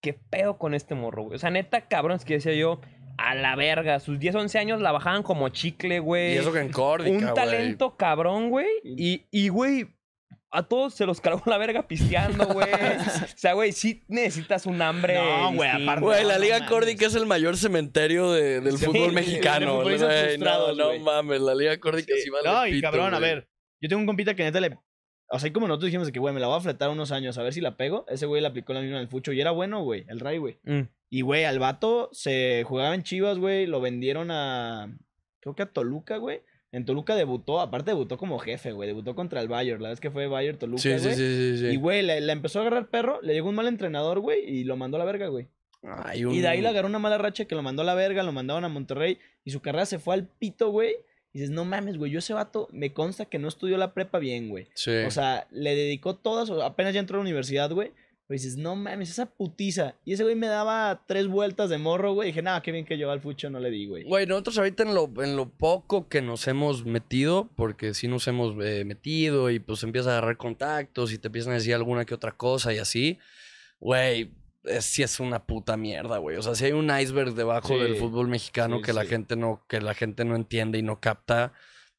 B: ¿qué pedo con este morro, güey? O sea, neta, cabrón, es que decía yo a la verga. Sus 10, 11 años la bajaban como chicle, güey. Y eso que en Córdica, Un talento cabrón, güey. Y, güey, a todos se los cargó la verga pisteando, güey. o sea, güey, sí necesitas un hambre. No, güey, aparte. Güey, la Liga
C: no, Córdica es el mayor cementerio del fútbol mexicano. Güey, no, no, mames, la Liga Córdica sí, sí vale. No, y cabrón, a ver.
A: Yo tengo un compita que neta le o sea, como nosotros dijimos que, güey, me la voy a fletar unos años a ver si la pego. Ese güey le aplicó la misma en el Fucho y era bueno, güey, el Ray, güey. Mm. Y, güey, al vato se jugaba en Chivas, güey, lo vendieron a. Creo que a Toluca, güey. En Toluca debutó, aparte debutó como jefe, güey. Debutó contra el Bayer. la vez que fue bayer Toluca, sí, Sí, sí, sí, sí, Y, güey, le, empezó a agarrar perro, le llegó un mal entrenador, güey, y lo mandó a la verga, güey. Ay, un... Y de ahí le agarró una mala racha que lo mandó a la verga, lo mandaron a Monterrey, y su carrera se fue al pito, güey dices, no mames, güey, yo ese vato me consta que no estudió la prepa bien, güey. Sí. O sea, le dedicó todas, apenas ya entró a la universidad, güey. Pero dices, no mames, esa putiza. Y ese güey me daba tres vueltas de morro, güey. dije, nada, qué bien que yo al fucho no le di, güey.
C: Güey, nosotros ahorita en lo, en lo poco que nos hemos metido, porque sí nos hemos eh, metido y pues empiezas a agarrar contactos y te empiezan a decir alguna que otra cosa y así. Güey, es, es una puta mierda, güey. O sea, si hay un iceberg debajo del fútbol mexicano que la gente no, que la gente no entiende y no capta.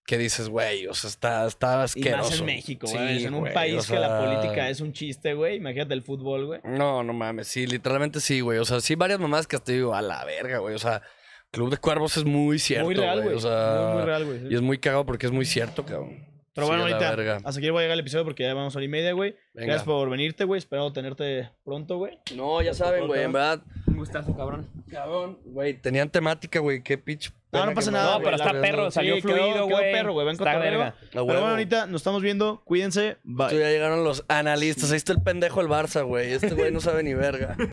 C: Que dices, güey, o sea, está, está asqueroso. Y más en México, güey. en un país que la política es
A: un chiste, güey. Imagínate el fútbol, güey.
C: No, no mames. Sí, literalmente sí, güey. O sea, sí, varias mamás que hasta digo, a la verga, güey. O sea, Club de Cuervos es muy cierto. Muy real, güey. real, güey. Y es muy cagado porque es muy cierto, cabrón. Pero bueno, ahorita,
A: hasta aquí voy a llegar el episodio porque ya vamos a hora y media, güey. Gracias por venirte, güey. Esperado tenerte pronto, güey. No, ya saben, güey. En verdad, un gustazo,
B: cabrón.
C: Cabrón, güey. Tenían temática, güey. Qué pitch. No, no pasa nada. No, pero está perro, salió fluido, güey. Quedó perro, güey. Ven con verga. Pero bueno,
A: ahorita nos estamos viendo. Cuídense. Bye. ya llegaron los
C: analistas. Ahí está
A: el pendejo el Barça, güey. Este güey no sabe ni verga.